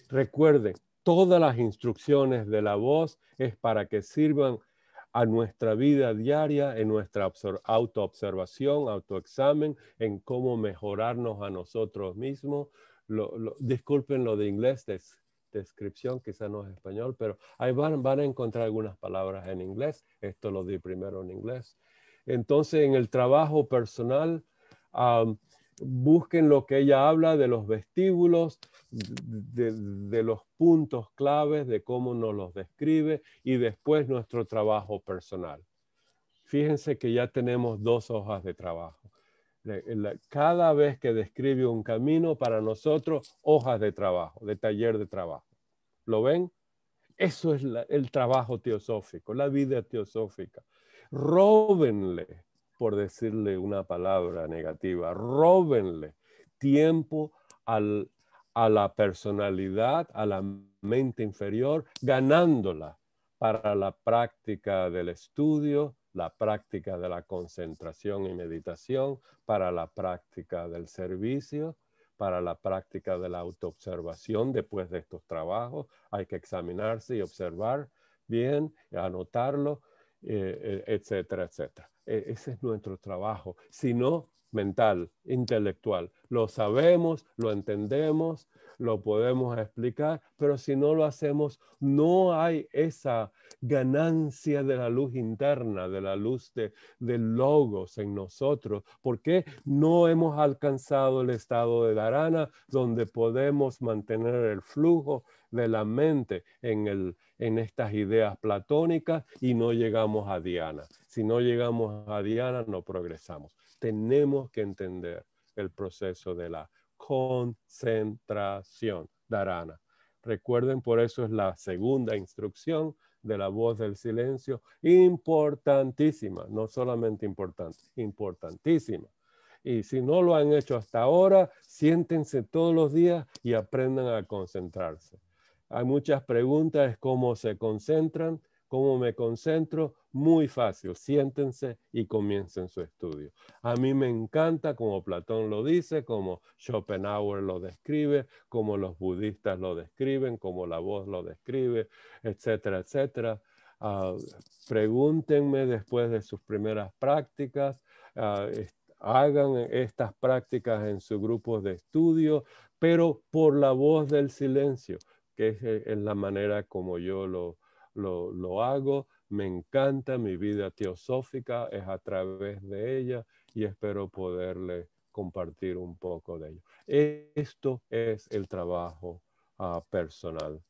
Recuerden, todas las instrucciones de la voz es para que sirvan a nuestra vida diaria, en nuestra autoobservación, autoexamen, en cómo mejorarnos a nosotros mismos. disculpen lo de inglés, es descripción, quizá no es español, pero ahí van, a encontrar algunas palabras en inglés. Esto lo di primero en inglés. Entonces, en el trabajo personal, busquen lo que ella habla de los vestíbulos, de, de, los puntos claves, de cómo nos los describe y después nuestro trabajo personal. Fíjense que ya tenemos dos hojas de trabajo cada vez que describe un camino, para nosotros, hojas de trabajo, de taller de trabajo. ¿Lo ven? Eso es el trabajo teosófico, la vida teosófica. Róbenle, por decirle una palabra negativa, róbenle tiempo a la personalidad, a la mente inferior, ganándola para la práctica del estudio, la práctica de la concentración y meditación, para la práctica del servicio, para la práctica de la autoobservación después de estos trabajos. Hay que examinarse y observar bien, anotarlo, eh, eh, etcétera, etcétera. E, ese es nuestro trabajo, si no mental, intelectual. Lo sabemos, lo entendemos, lo podemos explicar, pero si no lo hacemos, no hay esa ganancia de la luz interna, de la luz de, logos en nosotros, porque no hemos alcanzado el estado de darana, donde podemos mantener el flujo de la mente en, en estas ideas platónicas y no llegamos a Diana. Si no llegamos a Diana, no progresamos. Tenemos que entender el proceso de la concentración, darana. Recuerden, por eso es la segunda instrucción de la voz del silencio, importantísima, no solamente importante, importantísima. Y si no lo han hecho hasta ahora, siéntense todos los días y aprendan a concentrarse. Hay muchas preguntas, cómo se concentran, cómo me concentro, muy fácil, siéntense y comiencen su estudio. A mí me encanta como Platón lo dice, como Schopenhauer lo describe, como los budistas lo describen, como la voz lo describe, etcétera, etcétera. Ah, pregúntenme después de sus primeras prácticas, ah, hagan estas prácticas en sus grupos de estudio, pero por la voz del silencio, que es eh, la manera como yo lo, lo, hago, me encanta, mi vida teosófica es a través de ella y espero poderle compartir un poco de ello. E-, esto es el trabajo ah, personal.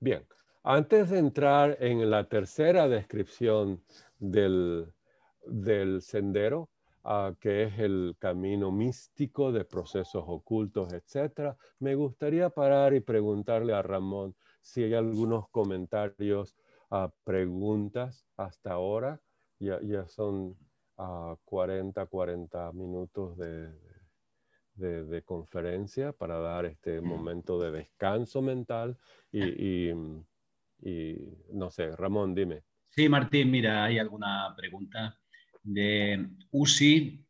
Bien, antes de entrar en la tercera descripción del, sendero, ah, que es el camino místico de procesos ocultos, etc., me gustaría parar y preguntarle a Ramón, si hay algunos comentarios, ah, preguntas hasta ahora. Ya, ya son 40, ah, 40 minutos de, conferencia para dar este momento de descanso mental y, no sé, Ramón, dime. Sí, Martín, mira, hay alguna pregunta de Usi.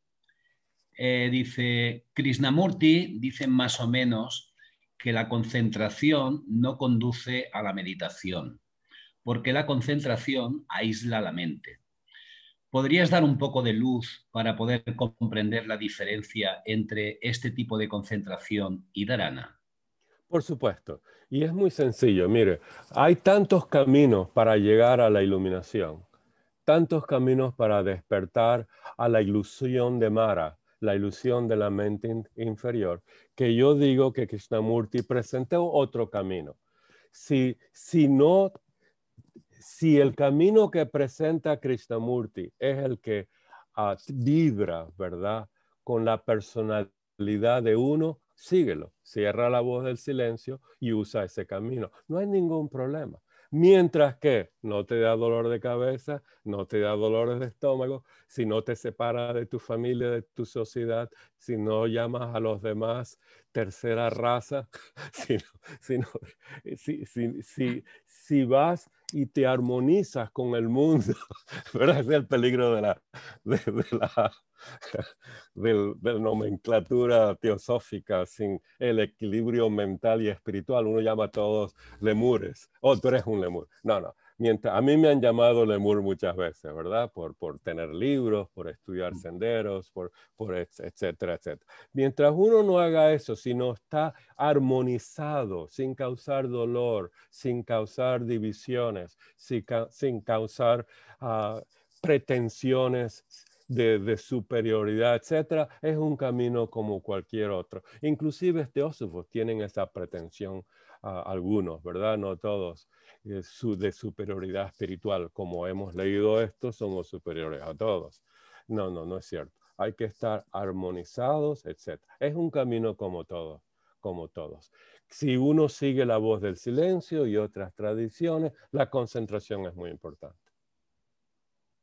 Eh, dice, Krishnamurti, dice más o menos, que la concentración no conduce a la meditación, porque la concentración aísla la mente. ¿Podrías dar un poco de luz para poder comprender la diferencia entre este tipo de concentración y Dharana? Por supuesto, y es muy sencillo. Mire, hay tantos caminos para llegar a la iluminación, tantos caminos para despertar a la ilusión de Mara, la ilusión de la mente inferior, que yo digo que Krishnamurti presentó otro camino. Si, si, no, si el camino que presenta Krishnamurti es el que ah, vibra, ¿verdad? Con la personalidad de uno, síguelo. Cierra la voz del silencio y usa ese camino. No hay ningún problema mientras que no te da dolor de cabeza, no te da dolores de estómago, si no te separa de tu familia, de tu sociedad, si no llamas a los demás tercera raza, si, no, si, si, si vas y te armonizas con el mundo, ¿verdad? Es el peligro de la, de, la, nomenclatura teosófica, sin el equilibrio mental y espiritual. Uno llama a todos lemures. Oh, tú eres un lemur. No, no mientras, a mí me han llamado Lemur muchas veces, ¿verdad? Por, tener libros, por estudiar mm. senderos, por, etcétera, etcétera. Mientras uno no haga eso, si no está armonizado, sin causar dolor, sin causar divisiones, sin, causar ah, pretensiones de, superioridad, etcétera, es un camino como cualquier otro. Inclusive teósofos este tienen esa pretensión algunos, ¿verdad? No todos, eh, de superioridad espiritual. Como hemos leído esto, somos superiores a todos. No, no, no es cierto. Hay que estar armonizados, etcétera. Es un camino como todos, como todos. Si uno sigue la voz del silencio y otras tradiciones, la concentración es muy importante.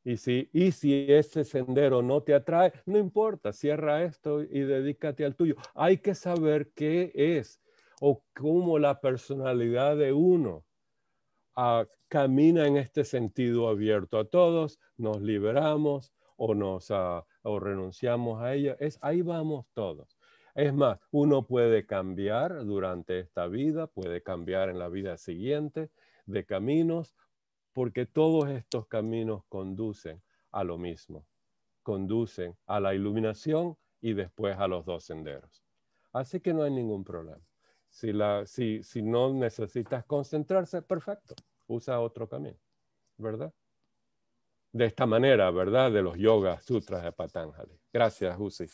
Y si, ese sendero no te atrae, no importa, cierra esto y dedícate al tuyo. Hay que saber qué es o cómo la personalidad de uno ah, camina en este sentido abierto a todos, nos liberamos o, ah, o renunciamos a ella. Es, ahí vamos todos. Es más, uno puede cambiar durante esta vida, puede cambiar en la vida siguiente de caminos porque todos estos caminos conducen a lo mismo, conducen a la iluminación y después a los dos senderos. Así que no hay ningún problema. Si, no necesitas concentrarse, perfecto, usa otro camino, ¿verdad? De esta manera, ¿verdad? De los yogas, sutras de Patanjali. Gracias, Usi.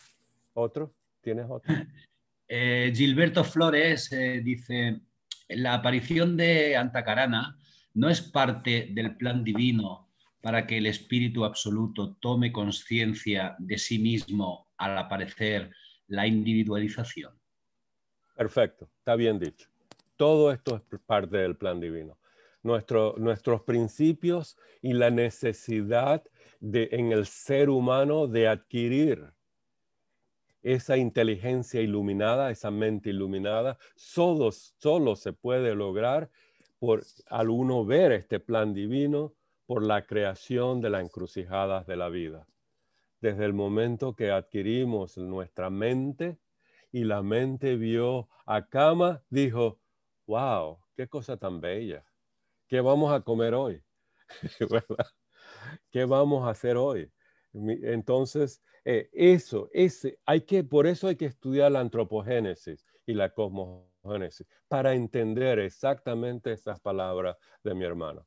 ¿Otro? ¿Tienes otro? Eh, Gilberto Flores eh, dice, la aparición de Antacarana no es parte del plan divino para que el espíritu absoluto tome conciencia de sí mismo al aparecer la individualización. Perfecto, está bien dicho. Todo esto es parte del plan divino. nuestros principios y la necesidad de, en el ser humano de adquirir esa inteligencia iluminada, esa mente iluminada, solo, solo se puede lograr por, al uno ver este plan divino por la creación de las encrucijadas de la vida. Desde el momento que adquirimos nuestra mente y la mente vio a Cama dijo, wow, qué cosa tan bella. ¿Qué vamos a comer hoy? ¿Qué vamos a hacer hoy? Entonces, eh, eso, ese, hay que, por eso hay que estudiar la antropogénesis y la cosmología para entender exactamente esas palabras de mi hermano.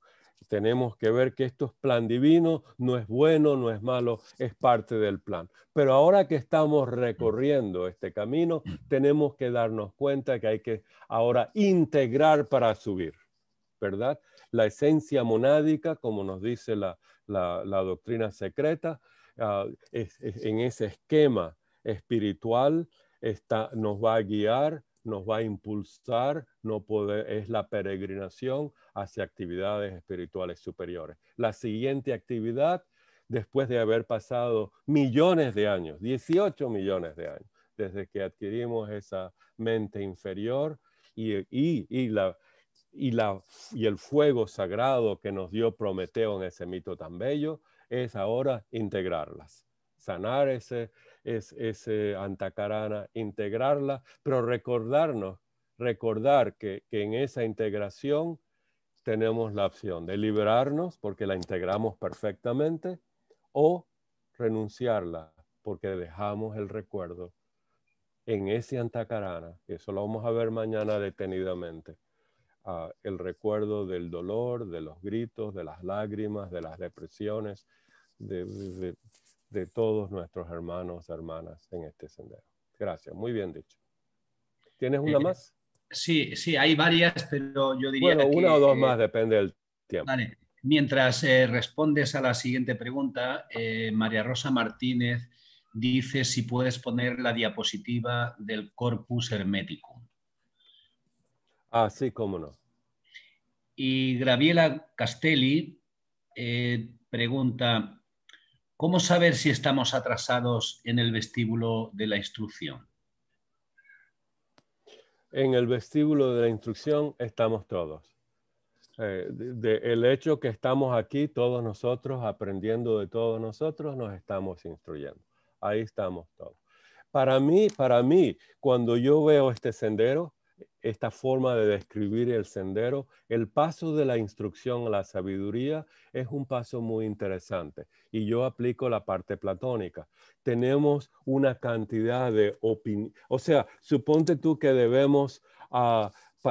Tenemos que ver que esto es plan divino, no es bueno, no es malo, es parte del plan. Pero ahora que estamos recorriendo este camino, tenemos que darnos cuenta que hay que ahora integrar para subir, ¿verdad? La esencia monádica, como nos dice la, doctrina secreta, ah, en ese esquema espiritual está, nos va a guiar nos va a impulsar, no puede, es la peregrinación hacia actividades espirituales superiores. La siguiente actividad, después de haber pasado millones de años, 18 millones de años, desde que adquirimos esa mente inferior y, y el fuego sagrado que nos dio Prometeo en ese mito tan bello, es ahora integrarlas, sanar ese es, ese antacarana, integrarla, pero recordarnos, recordar que, en esa integración tenemos la opción de liberarnos porque la integramos perfectamente o renunciarla porque dejamos el recuerdo en ese antacarana, eso lo vamos a ver mañana detenidamente, ah, el recuerdo del dolor, de los gritos, de las lágrimas, de las depresiones, de de todos nuestros hermanos, hermanas en este sendero. Gracias, muy bien dicho. ¿Tienes una eh, más? Sí, sí, hay varias, pero yo diría... Bueno, una o dos eh, más, depende del tiempo. Vale. Mientras eh, respondes a la siguiente pregunta, María Rosa Martínez dice si puedes poner la diapositiva del corpus hermético. Ah, sí, cómo no. Y Graviela Castelli pregunta, ¿Cómo saber si estamos atrasados en el vestíbulo de la instrucción? En el vestíbulo de la instrucción estamos todos. Eh, de, el hecho que estamos aquí, todos nosotros, aprendiendo de todos nosotros, nos estamos instruyendo. Ahí estamos todos. Para mí, para mí, cuando yo veo este sendero, esta forma de describir el sendero, el paso de la instrucción a la sabiduría es un paso muy interesante y yo aplico la parte platónica. Tenemos una cantidad de opinión. o sea, suponte tú que debemos ah,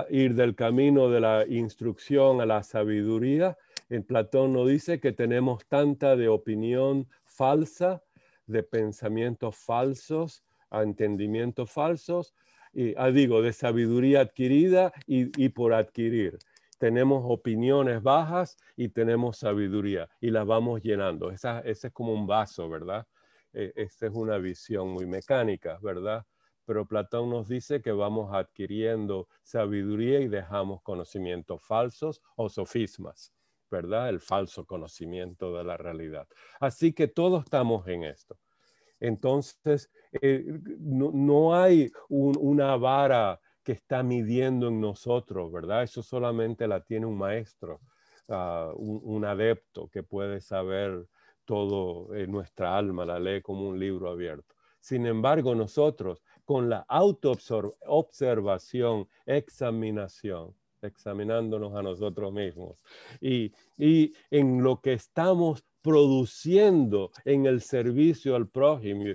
ir del camino de la instrucción a la sabiduría. En Platón nos dice que tenemos tanta de opinión falsa, de pensamientos falsos, a entendimientos falsos, eh, ah, digo, de sabiduría adquirida y, por adquirir. Tenemos opiniones bajas y tenemos sabiduría y las vamos llenando. ese es como un vaso, ¿verdad? Eh, es una visión muy mecánica, ¿verdad? Pero Platón nos dice que vamos adquiriendo sabiduría y dejamos conocimientos falsos o sofismas. ¿verdad? El falso conocimiento de la realidad. Así que todos estamos en esto. Entonces, eh, no, hay una vara que está midiendo en nosotros, ¿verdad? Eso solamente la tiene un maestro, ah, un, adepto que puede saber todo en nuestra alma, la lee como un libro abierto. Sin embargo, nosotros con la autoobservación, examinación, examinándonos a nosotros mismos y, y en lo que estamos produciendo en el servicio al prójimo,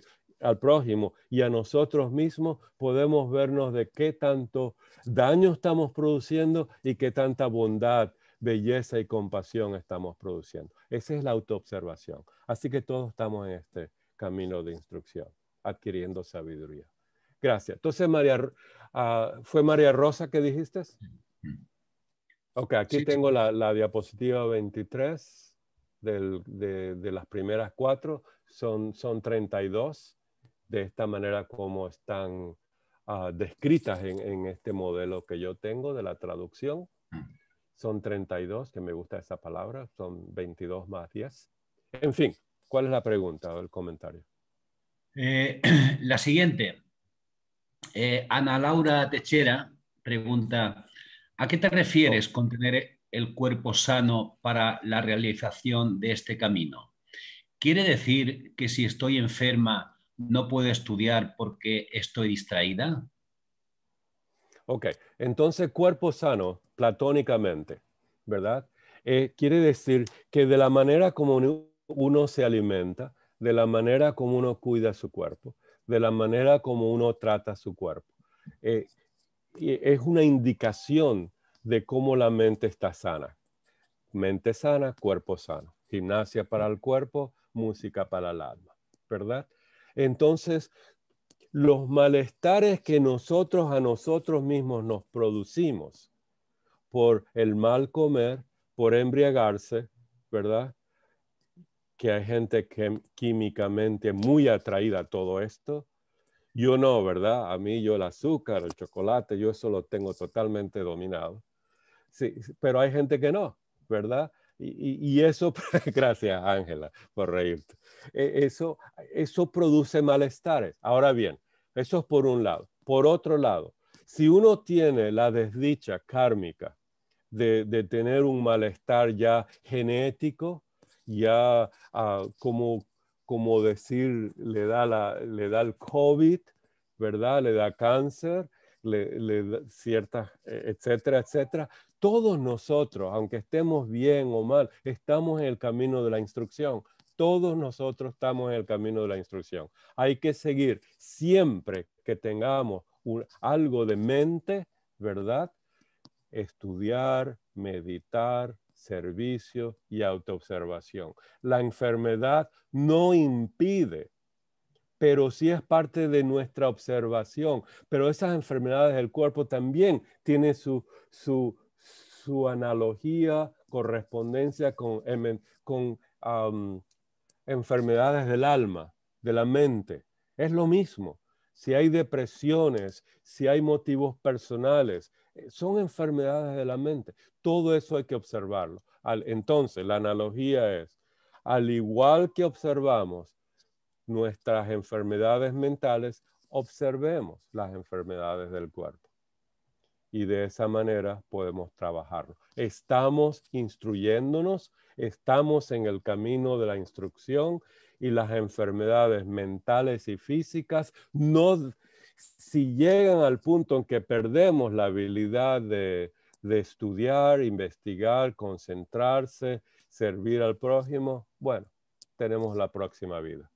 al prójimo y a nosotros mismos, podemos vernos de qué tanto daño estamos produciendo y qué tanta bondad, belleza y compasión estamos produciendo. Esa es la autoobservación. Así que todos estamos en este camino de instrucción, adquiriendo sabiduría. Gracias. Entonces, María, ah, ¿fue María Rosa que dijiste? Ok, aquí tengo la diapositiva 23 de, las primeras cuatro son, son 32, de esta manera como están ah, descritas en, este modelo que yo tengo de la traducción. Mm. Son 32, que me gusta esa palabra, son 22 más 10. En fin, ¿cuál es la pregunta o el comentario? Eh, la siguiente. Eh, Ana Laura Techera pregunta, ¿a qué te refieres oh. con tener el cuerpo sano para la realización de este camino. ¿Quiere decir que si estoy enferma no puedo estudiar porque estoy distraída? Ok, entonces cuerpo sano, platónicamente, ¿verdad? Eh, quiere decir que de la manera como uno se alimenta, de la manera como uno cuida su cuerpo, de la manera como uno trata su cuerpo. Eh, es una indicación de cómo la mente está sana. Mente sana, cuerpo sano. Gimnasia para el cuerpo, música para el alma, ¿verdad? Entonces, los malestares que nosotros a nosotros mismos nos producimos por el mal comer, por embriagarse, ¿verdad? Que hay gente químicamente muy atraída a todo esto. Yo no, ¿verdad? A mí yo el azúcar, el chocolate, yo eso lo tengo totalmente dominado sí, pero hay gente que no, ¿verdad? Y, eso, gracias Ángela por reírte, e, eso, produce malestares. Ahora bien, eso es por un lado. Por otro lado, si uno tiene la desdicha kármica de, tener un malestar ya genético, ya ah, como, decir, le da, el COVID, ¿verdad? Le da cáncer, le, ciertas, e, etcétera, etcétera. Todos nosotros, aunque estemos bien o mal, estamos en el camino de la instrucción. Todos nosotros estamos en el camino de la instrucción. Hay que seguir siempre que tengamos algo de mente, ¿verdad? Estudiar, meditar, servicio y autoobservación. La enfermedad no impide, pero sí es parte de nuestra observación. Pero esas enfermedades del cuerpo también tienen su, su analogía, correspondencia con, con enfermedades del alma, de la mente. Es lo mismo. Si hay depresiones, si hay motivos personales, eh, son enfermedades de la mente. Todo eso hay que observarlo. entonces, la analogía es, al igual que observamos nuestras enfermedades mentales, observemos las enfermedades del cuerpo y de esa manera podemos trabajarlo. Estamos instruyéndonos, estamos en el camino de la instrucción y las enfermedades mentales y físicas si llegan al punto en que perdemos la habilidad de, de estudiar, investigar, concentrarse, servir al prójimo, bueno, tenemos la próxima vida.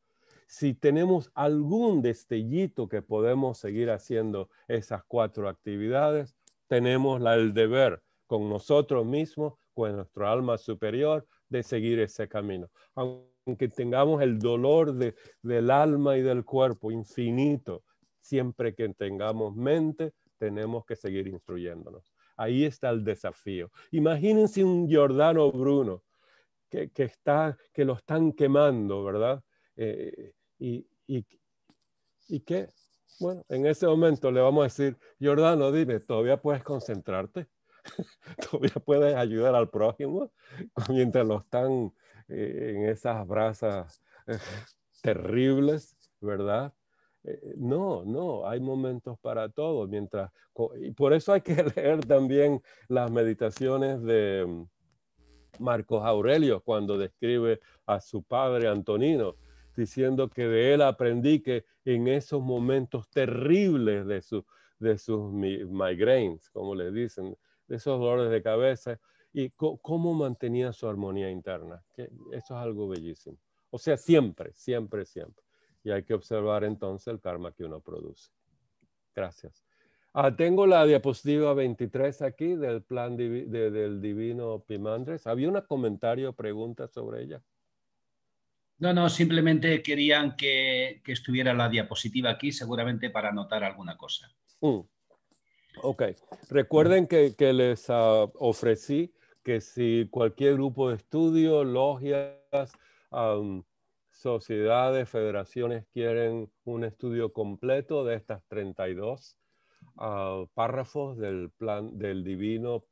Si tenemos algún destellito que podemos seguir haciendo esas cuatro actividades, tenemos el deber con nosotros mismos, con nuestro alma superior, de seguir ese camino. Aunque tengamos el dolor del alma y del cuerpo infinito, siempre que tengamos mente, tenemos que seguir instruyéndonos. Ahí está el desafío. Imagínense un Giordano Bruno que, está, que lo están quemando, ¿verdad? Eh, y, y, qué bueno, en ese momento le vamos a decir, Jordano, dime, ¿todavía puedes concentrarte? ¿Todavía puedes ayudar al prójimo mientras lo están eh, en esas brasas eh, terribles, verdad? Eh, no, no, hay momentos para todo. Mientras, y por eso hay que leer también las meditaciones de mm, Marcos Aurelio cuando describe a su padre Antonino diciendo que de él aprendí que en esos momentos terribles de, su, de sus migraines, como le dicen, de esos dolores de cabeza, y cómo mantenía su armonía interna. Que eso es algo bellísimo. O sea, siempre, siempre, siempre. Y hay que observar entonces el karma que uno produce. Gracias. Ah, tengo la diapositiva 23 aquí del plan de, del divino Pimandres. ¿Había un comentario o pregunta sobre ella? No, no, simplemente querían que, estuviera la diapositiva aquí, seguramente para anotar alguna cosa. Mm. Ok, recuerden que, les ah, ofrecí que si cualquier grupo de estudio, logias, sociedades, federaciones quieren un estudio completo de estas 32 ah, párrafos del plan del divino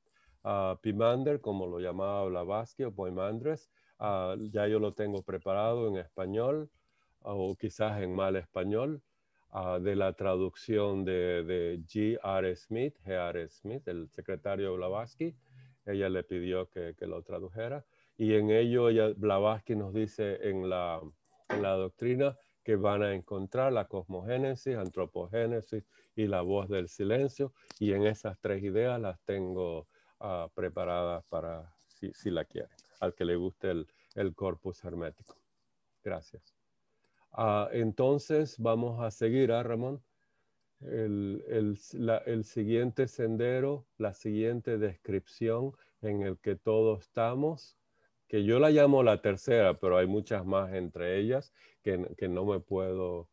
ah, Pimander, como lo llamaba Blavatsky o Poimandres, Ah, ya yo lo tengo preparado en español ah, o quizás en mal español, ah, de la traducción de, G.R. Smith, Smith, el secretario Blavatsky. Ella le pidió que, lo tradujera y en ello ella, Blavatsky nos dice en la, doctrina que van a encontrar la cosmogénesis, antropogénesis y la voz del silencio. Y en esas tres ideas las tengo preparadas para si, si la quieren al que le guste el, corpus hermético. Gracias. Ah, entonces vamos a seguir, ¿ah, Ramón? El, el, siguiente sendero, la siguiente descripción en el que todos estamos, que yo la llamo la tercera, pero hay muchas más entre ellas que, no me puedo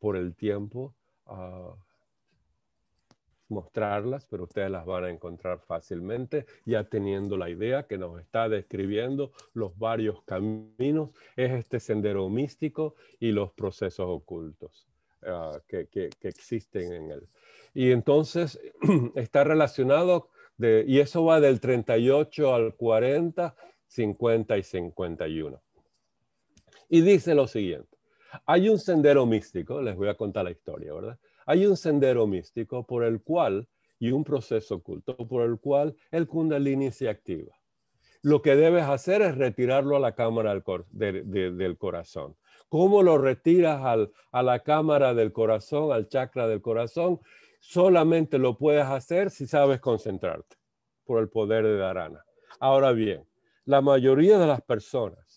por el tiempo. Ah, mostrarlas, pero ustedes las van a encontrar fácilmente, ya teniendo la idea que nos está describiendo los varios caminos, es este sendero místico y los procesos ocultos ah, que, que, que, existen en él. Y entonces está relacionado, de, y eso va del 38 al 40, 50 y 51. Y dice lo siguiente, hay un sendero místico, les voy a contar la historia, ¿verdad? Hay un sendero místico por el cual y un proceso oculto por el cual el kundalini se activa. Lo que debes hacer es retirarlo a la cámara del, corazón. ¿Cómo lo retiras al, a la cámara del corazón, al chakra del corazón? Solamente lo puedes hacer si sabes concentrarte por el poder de darana. Ahora bien, la mayoría de las personas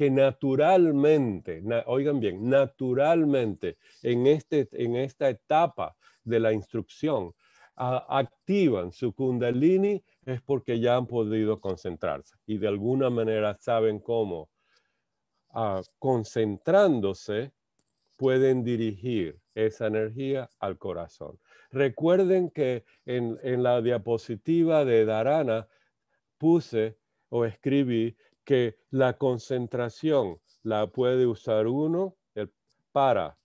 que naturalmente, oigan bien, naturalmente en, este, en esta etapa de la instrucción activan su kundalini es porque ya han podido concentrarse y de alguna manera saben cómo concentrándose pueden dirigir esa energía al corazón. Recuerden que en, en la diapositiva de Darana puse o escribí que la concentración la puede usar uno para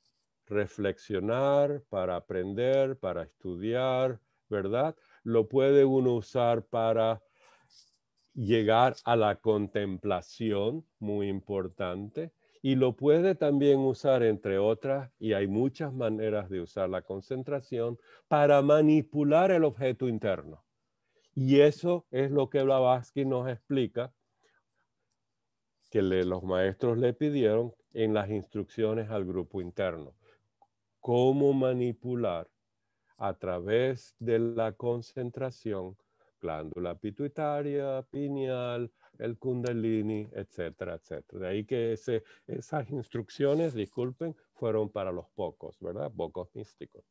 reflexionar, para aprender, para estudiar, ¿verdad? Lo puede uno usar para llegar a la contemplación, muy importante, y lo puede también usar, entre otras, y hay muchas maneras de usar la concentración, para manipular el objeto interno. Y eso es lo que Blavatsky nos explica que los maestros le pidieron en las instrucciones al grupo interno. Cómo manipular a través de la concentración glándula pituitaria, pineal, el kundalini, etcétera, etcétera. De ahí que esas instrucciones, disculpen, fueron para los pocos, ¿verdad? Pocos místicos.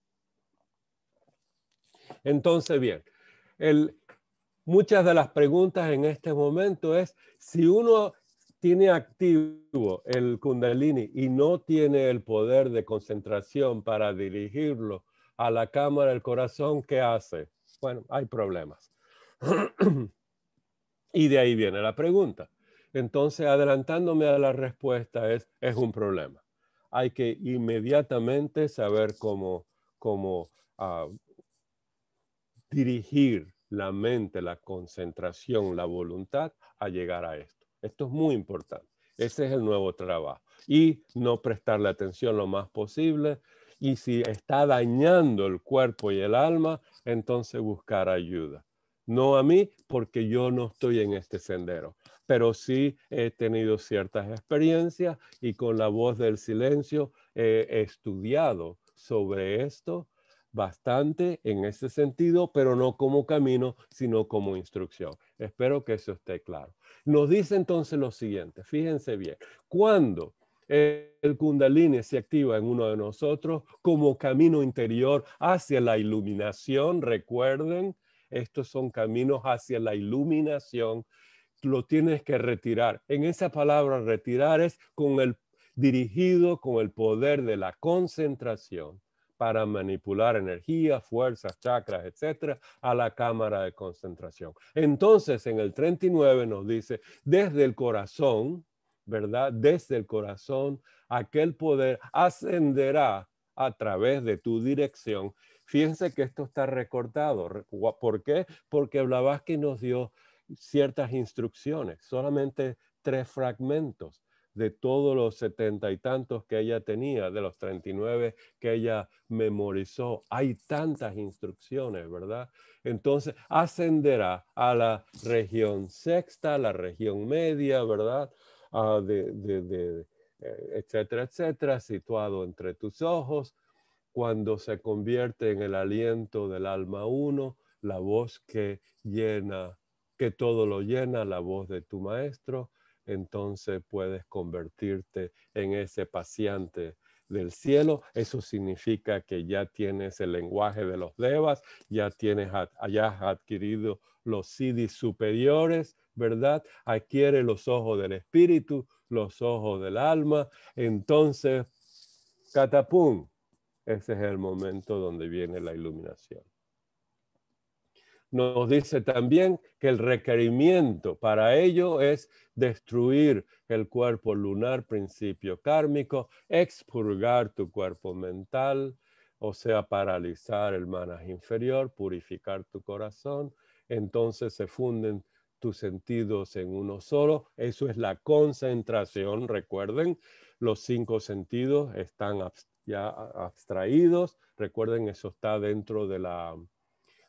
Entonces, bien, muchas de las preguntas en este momento es si uno tiene activo el kundalini y no tiene el poder de concentración para dirigirlo a la cámara del corazón, ¿qué hace? Bueno, hay problemas. y de ahí viene la pregunta. Entonces, adelantándome a la respuesta, es, es un problema. Hay que inmediatamente saber cómo, cómo ah, dirigir la mente, la concentración, la voluntad a llegar a esto. Esto es muy importante. Ese es el nuevo trabajo. Y no prestarle atención lo más posible. Y si está dañando el cuerpo y el alma, entonces buscar ayuda. No a mí, porque yo no estoy en este sendero, pero sí he tenido ciertas experiencias y con la voz del silencio he estudiado sobre esto bastante en ese sentido, pero no como camino, sino como instrucción. Espero que eso esté claro. Nos dice entonces lo siguiente, fíjense bien, cuando el kundalini se activa en uno de nosotros como camino interior hacia la iluminación, recuerden, estos son caminos hacia la iluminación, lo tienes que retirar. En esa palabra retirar es con el dirigido con el poder de la concentración para manipular energía, fuerzas, chakras, etcétera, a la cámara de concentración. Entonces, en el 39 nos dice, desde el corazón, ¿verdad? Desde el corazón, aquel poder ascenderá a través de tu dirección. Fíjense que esto está recortado. ¿Por qué? Porque Blavatsky nos dio ciertas instrucciones, solamente tres fragmentos de todos los setenta y tantos que ella tenía, de los treinta y nueve que ella memorizó. Hay tantas instrucciones, ¿verdad? Entonces, ascenderá a la región sexta, la región media, ¿verdad? Ah, de, eh, etcétera, etcétera, situado entre tus ojos, cuando se convierte en el aliento del alma uno, la voz que llena, que todo lo llena, la voz de tu maestro, entonces puedes convertirte en ese paciente del cielo. Eso significa que ya tienes el lenguaje de los devas, ya tienes, has adquirido los siddhis superiores, ¿verdad? Adquiere los ojos del espíritu, los ojos del alma. Entonces, catapum, ese es el momento donde viene la iluminación nos dice también que el requerimiento para ello es destruir el cuerpo lunar, principio kármico, expurgar tu cuerpo mental, o sea, paralizar el manas inferior, purificar tu corazón, entonces se funden tus sentidos en uno solo. Eso es la concentración, recuerden, los cinco sentidos están ya abstraídos. Recuerden, eso está dentro de la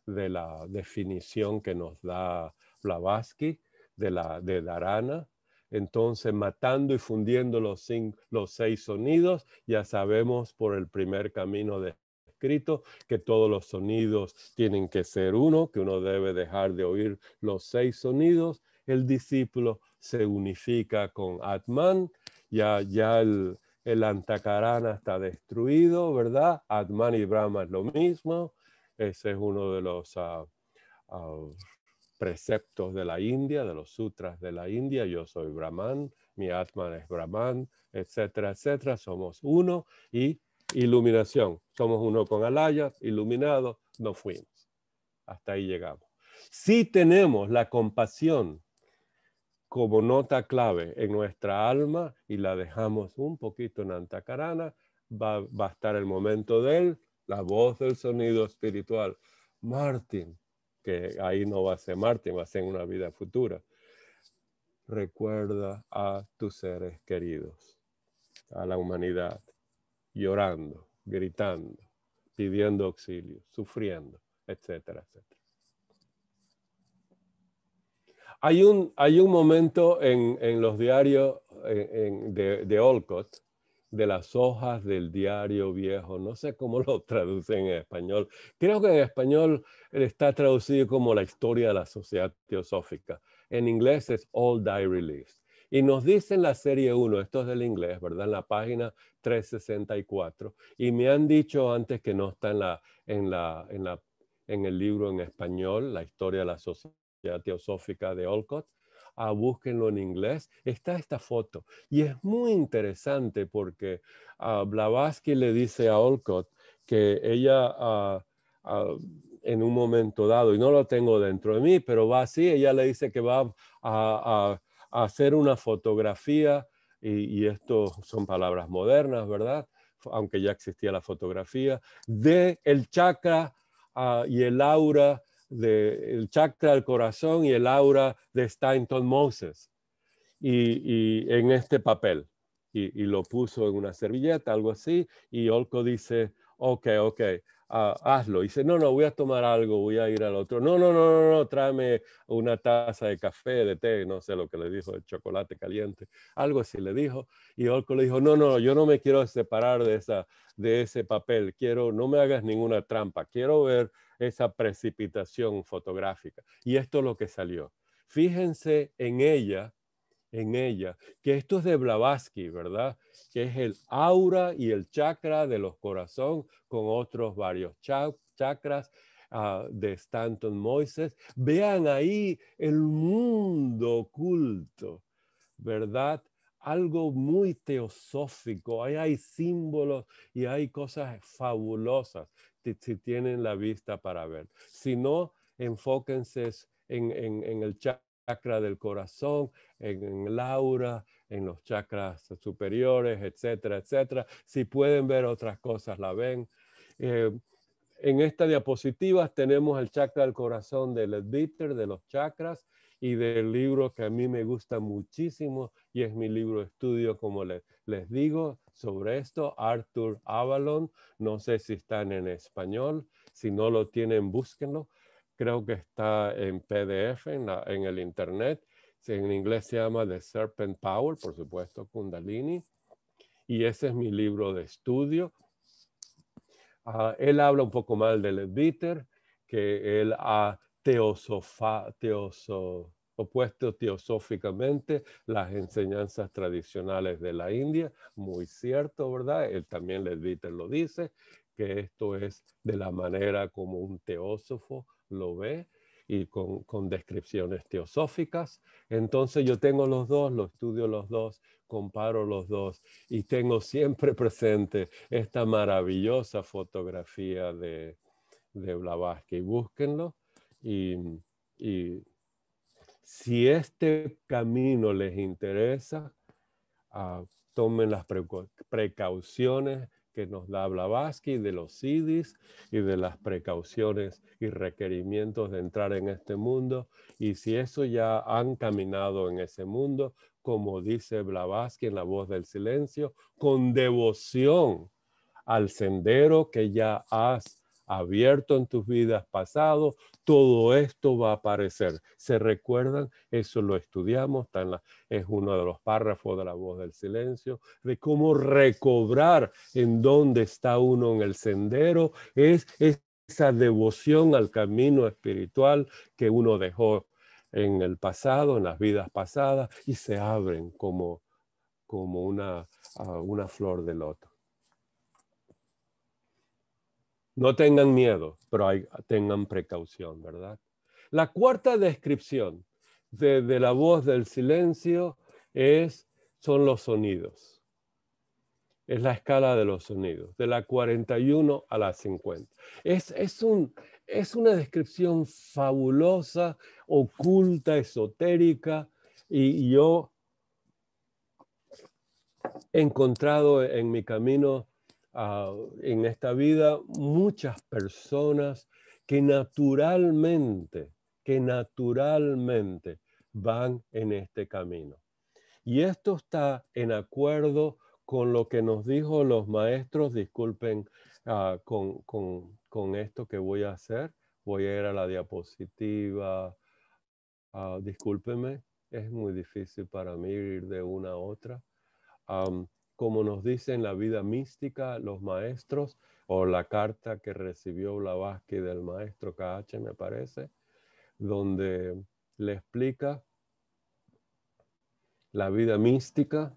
de la definición que nos da Blavatsky de, la, de darana Entonces, matando y fundiendo los, los seis sonidos, ya sabemos por el primer camino de escrito que todos los sonidos tienen que ser uno, que uno debe dejar de oír los seis sonidos. El discípulo se unifica con Atman, ya, ya el, el Antakarana está destruido, ¿verdad? Atman y Brahma es lo mismo. Ese es uno de los ah, ah, preceptos de la India, de los sutras de la India. Yo soy Brahman, mi Atman es Brahman, etcétera, etcétera. Somos uno y iluminación. Somos uno con Alaya, iluminado, no fuimos. Hasta ahí llegamos. Si tenemos la compasión como nota clave en nuestra alma y la dejamos un poquito en antacarana, va, a estar el momento de él la voz del sonido espiritual. Martín, que ahí no va a ser Martín, va a ser en una vida futura. Recuerda a tus seres queridos, a la humanidad, llorando, gritando, pidiendo auxilio, sufriendo, etcétera, etcétera. Hay un, momento en, los diarios eh, de Olcott de las hojas del diario viejo. No sé cómo lo traducen en español. Creo que en español está traducido como la historia de la sociedad teosófica. En inglés es All Diary Leaves. Y nos dicen la serie 1, esto es del inglés, ¿verdad? En la página 364. Y me han dicho antes que no está en, en, la, en el libro en español, la historia de la sociedad teosófica de Olcott. A ah, búsquenlo en inglés, está esta foto. Y es muy interesante porque ah, Blavatsky le dice a Olcott que ella ah, en un momento dado, y no lo tengo dentro de mí, pero va así, ella le dice que va a, hacer una fotografía, y, esto son palabras modernas, ¿verdad? aunque ya existía la fotografía, de el chakra y el aura de El chakra del corazón y el aura de Stanton Moses y, y en este papel. Y, lo puso en una servilleta, algo así, y Olco dice, ok, ok, ah, hazlo. Y dice, no, no, voy a tomar algo, voy a ir al otro. No, no, no, no, no, tráeme una taza de café, de té, no sé lo que le dijo, de chocolate caliente, algo así le dijo. Y Olco le dijo, no, no, yo no me quiero separar de, esa, de ese papel, quiero, no me hagas ninguna trampa, quiero ver esa precipitación fotográfica. Y esto es lo que salió. Fíjense en ella, en ella, que esto es de Blavatsky, ¿verdad? Que es el aura y el chakra de los corazones con otros varios chakras. Ah, de Stanton Moises, vean ahí el mundo oculto, ¿verdad? Algo muy teosófico, ahí hay símbolos y hay cosas fabulosas si tienen la vista para ver. Si no, enfóquense en, el chakra del corazón, en, laura en los chakras superiores, etcétera, etcétera. Si pueden ver otras cosas, la ven. Eh, en esta diapositiva tenemos el chakra del corazón del Ledbetter de los chakras y del libro que a mí me gusta muchísimo y es mi libro estudio, como les digo, sobre esto, Arthur Avalon. No sé si están en español, si no lo tienen, búsquenlo. Creo que está en PDF, en, el Internet. En inglés se llama The Serpent Power, por supuesto, Kundalini. Y ese es mi libro de estudio. Ah, él habla un poco mal del editor, que él ha teosofa, opuestos teosóficamente las enseñanzas tradicionales de la India, muy cierto, ¿verdad? Él también, Ledviter lo dice, que esto es de la manera como un teósofo lo ve y con, descripciones teosóficas. Entonces yo tengo los dos, lo estudio los dos, comparo los dos y tengo siempre presente esta maravillosa fotografía de, de Blavatsky. Búsquenlo y si este camino les interesa, ah, tomen las precauciones que nos da Blavatsky de los CIDIs y de las precauciones y requerimientos de entrar en este mundo. Y si eso ya han caminado en ese mundo, como dice Blavatsky en La Voz del Silencio, con devoción al sendero que ya has abierto en tus vidas pasadas, todo esto va a aparecer. ¿Se recuerdan? Eso lo estudiamos, es uno de los párrafos de la voz del silencio, de cómo recobrar en dónde está uno en el sendero, es, esa devoción al camino espiritual que uno dejó en el pasado, en las vidas pasadas, y se abren como, como una, una flor de loto. No tengan miedo, pero tengan precaución, ¿verdad? La cuarta descripción de, la voz del silencio es, son los sonidos. Es la escala de los sonidos, de la 41 a la 50. Es, es una descripción fabulosa, oculta, esotérica, y yo he encontrado en mi camino Ah, en esta vida muchas personas que naturalmente, que naturalmente van en este camino. Y esto está en acuerdo con lo que nos dijo los maestros, disculpen ah, con, con, con, esto que voy a hacer, voy a ir a la diapositiva, ah, discúlpeme es muy difícil para mí ir de una a otra como nos dicen la vida mística, los maestros, o la carta que recibió Blavatsky del maestro KH, me parece, donde le explica la vida mística.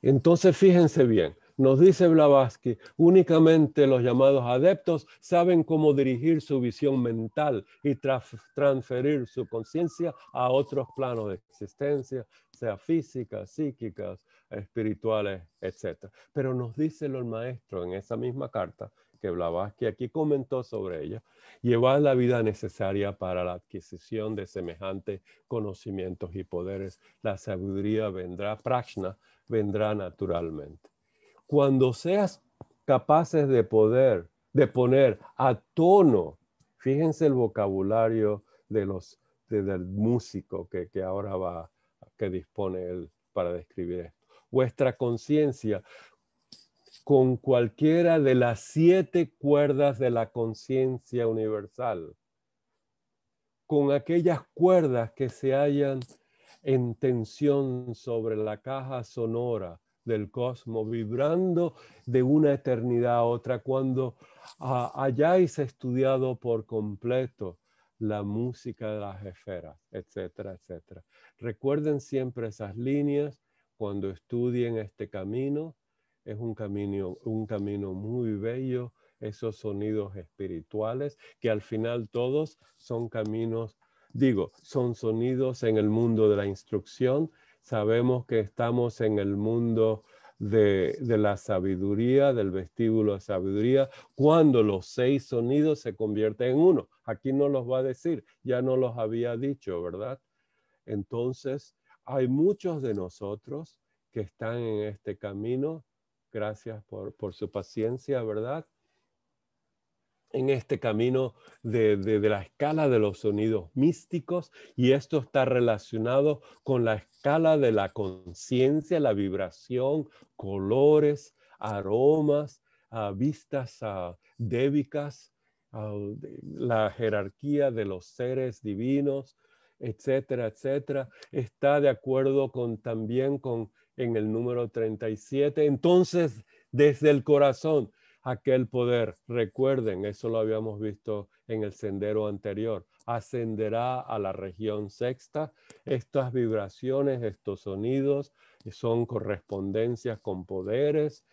Entonces, fíjense bien, nos dice Blavatsky, únicamente los llamados adeptos saben cómo dirigir su visión mental y transferir su conciencia a otros planos de existencia, sea físicas, psíquicas, espirituales, etc. Pero nos dice el maestro en esa misma carta que Blavatsky aquí comentó sobre ella, llevar la vida necesaria para la adquisición de semejantes conocimientos y poderes, la sabiduría vendrá, prajna vendrá naturalmente. Cuando seas capaces de poder, de poner a tono, fíjense el vocabulario de los, del músico que, que ahora va, que dispone él para describir esto vuestra conciencia con cualquiera de las siete cuerdas de la conciencia universal, con aquellas cuerdas que se hallan en tensión sobre la caja sonora del cosmos, vibrando de una eternidad a otra, cuando hayáis estudiado por completo la música de las esferas, etcétera, etcétera. Recuerden siempre esas líneas cuando estudien este camino. Es un camino, un camino muy bello, esos sonidos espirituales, que al final todos son caminos, digo, son sonidos en el mundo de la instrucción. Sabemos que estamos en el mundo de, de, la sabiduría, del vestíbulo de sabiduría, cuando los seis sonidos se convierten en uno. Aquí no los va a decir, ya no los había dicho, ¿verdad? Entonces, hay muchos de nosotros que están en este camino. Gracias por, su paciencia, ¿verdad? en este camino de, la escala de los sonidos místicos y esto está relacionado con la escala de la conciencia, la vibración, colores, aromas, ah, vistas ah, débicas, ah, la jerarquía de los seres divinos, etcétera, etcétera, está de acuerdo con, también con en el número 37. Entonces, desde el corazón, aquel poder, recuerden, eso lo habíamos visto en el sendero anterior, ascenderá a la región sexta. Estas vibraciones, estos sonidos son correspondencias con poderes,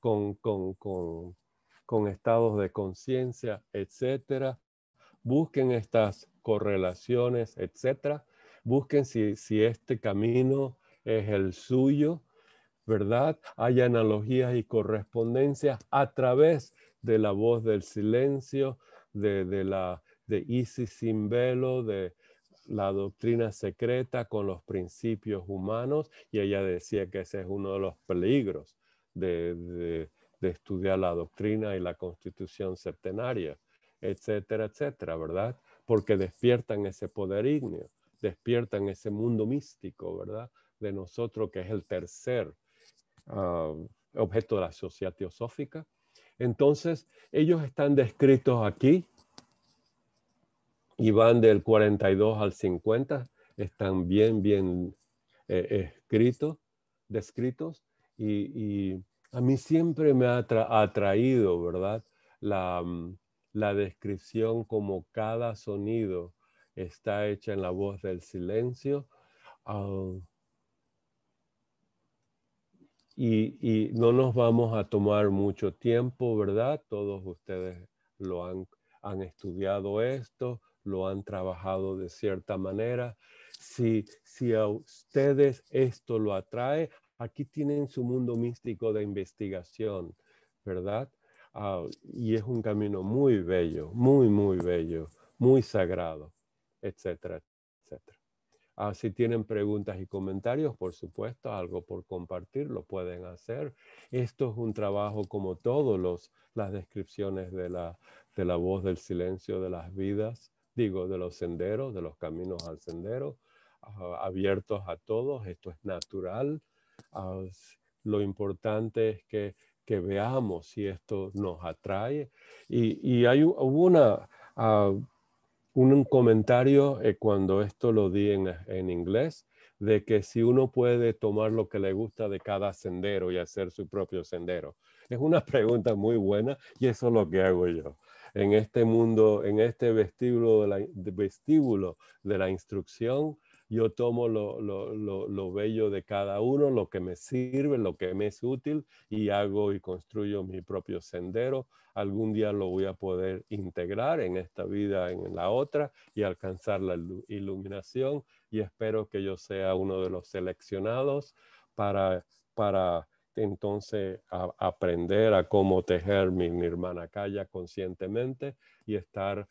con, con, con, con estados de conciencia, etcétera. Busquen estas correlaciones, etcétera. Busquen si, este camino es el suyo, ¿verdad? Hay analogías y correspondencias a través de la voz del silencio, de, la de Isis sin velo, de la doctrina secreta con los principios humanos, y ella decía que ese es uno de los peligros de, estudiar la doctrina y la constitución septenaria, etcétera, etcétera, ¿verdad? porque despiertan ese poder ígneo, despiertan ese mundo místico, ¿verdad? De nosotros, que es el tercer ah, objeto de la sociedad teosófica. Entonces, ellos están descritos aquí y van del 42 al 50, están bien, bien eh, escritos, descritos, y, a mí siempre me ha atraído, ¿verdad? La, mm, la descripción como cada sonido está hecha en la voz del silencio. Ah, y, no nos vamos a tomar mucho tiempo, ¿verdad? Todos ustedes lo han, han estudiado esto, lo han trabajado de cierta manera. Si, si a ustedes esto lo atrae, aquí tienen su mundo místico de investigación, ¿verdad? Ah, y es un camino muy bello, muy, muy bello, muy sagrado, etcétera, etcétera. Ah, si tienen preguntas y comentarios, por supuesto, algo por compartir, lo pueden hacer. Esto es un trabajo como los, las descripciones de la, de la voz del silencio de las vidas, digo, de los senderos, de los caminos al sendero, ah, abiertos a todos. Esto es natural. lo importante es que que veamos si esto nos atrae. Y, hay, hubo una, ah, un comentario eh, cuando esto lo di en, inglés, de que si uno puede tomar lo que le gusta de cada sendero y hacer su propio sendero. Es una pregunta muy buena y eso es lo que hago yo. En este mundo, en este vestíbulo vestíbulo de la instrucción, yo tomo lo, bello de cada uno, lo que me sirve, lo que me es útil y hago y construyo mi propio sendero. Algún día lo voy a poder integrar en esta vida, en la otra y alcanzar la iluminación y espero que yo sea uno de los seleccionados para, para entonces aprender a cómo tejer mi hermana kaya conscientemente y estar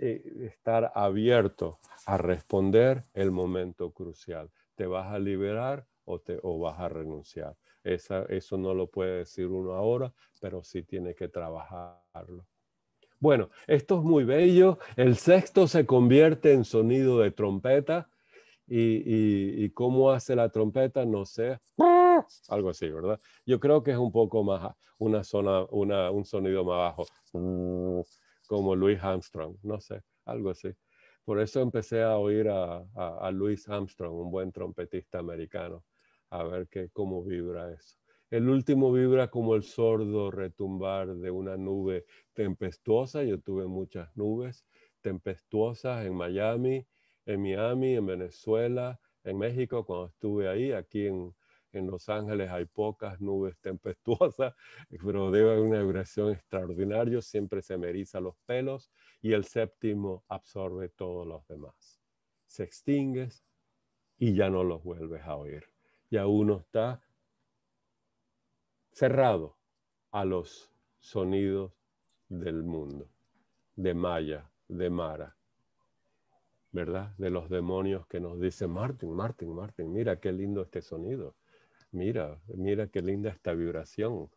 eh, estar abierto a responder el momento crucial. ¿Te vas a liberar o, te, o vas a renunciar? Esa, eso no lo puede decir uno ahora, pero sí tiene que trabajarlo. Bueno, esto es muy bello. El sexto se convierte en sonido de trompeta. ¿Y, y cómo hace la trompeta? No sé. Algo así, ¿verdad? Yo creo que es un poco más, una zona, una, un sonido más bajo como Louis Armstrong, no sé, algo así. Por eso empecé a oír a, a, Louis Armstrong, un buen trompetista americano, a ver qué cómo vibra eso. El último vibra como el sordo retumbar de una nube tempestuosa. Yo tuve muchas nubes tempestuosas en Miami, en Miami, en Venezuela, en México cuando estuve ahí, aquí en, en Los Ángeles hay pocas nubes tempestuosas, pero debe una vibración extraordinaria, siempre se meriza los pelos y el séptimo absorbe todos los demás. Se extingues y ya no los vuelves a oír. Ya uno está cerrado a los sonidos del mundo, de Maya, de Mara, ¿verdad? De los demonios que nos dicen, Martin, Martin, Martin, mira qué lindo este sonido mira, mira qué linda esta vibración,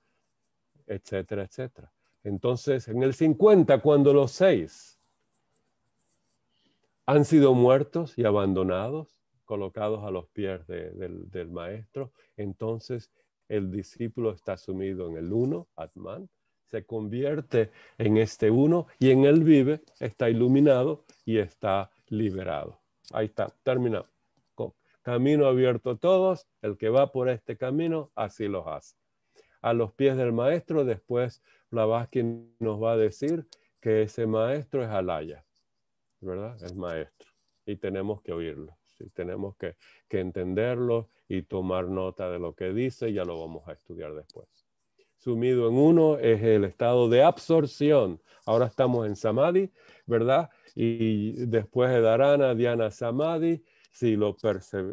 etcétera, etcétera. Entonces, en el 50, cuando los seis han sido muertos y abandonados, colocados a los pies del, maestro, entonces el discípulo está sumido en el uno, Atman, se convierte en este uno y en él vive, está iluminado y está liberado. Ahí está, terminado. Camino abierto a todos, el que va por este camino, así los hace. A los pies del maestro, después la Blavatsky nos va a decir que ese maestro es Alaya, ¿verdad? Es maestro y tenemos que oírlo, tenemos que, entenderlo y tomar nota de lo que dice, ya lo vamos a estudiar después. Sumido en uno es el estado de absorción. Ahora estamos en Samadhi, ¿verdad? Y después de Darana, Diana Samadhi, si lo,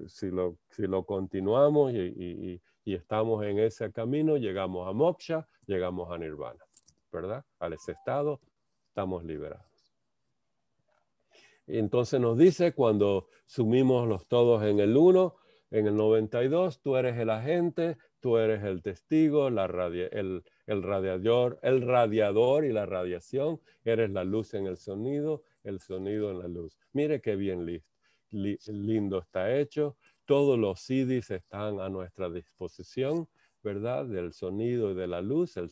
si lo, si lo continuamos y, estamos en ese camino, llegamos a moksha, llegamos a nirvana, ¿verdad? Al ese estado estamos liberados. Entonces nos dice, cuando sumimos los todos en el uno, en el 92, tú eres el agente, tú eres el testigo, la el, el radiador, el radiador y la radiación, eres la luz en el sonido, el sonido en la luz. Mire qué bien listo lindo está hecho, todos los CDs están a nuestra disposición, ¿verdad? Del sonido y de la luz, el,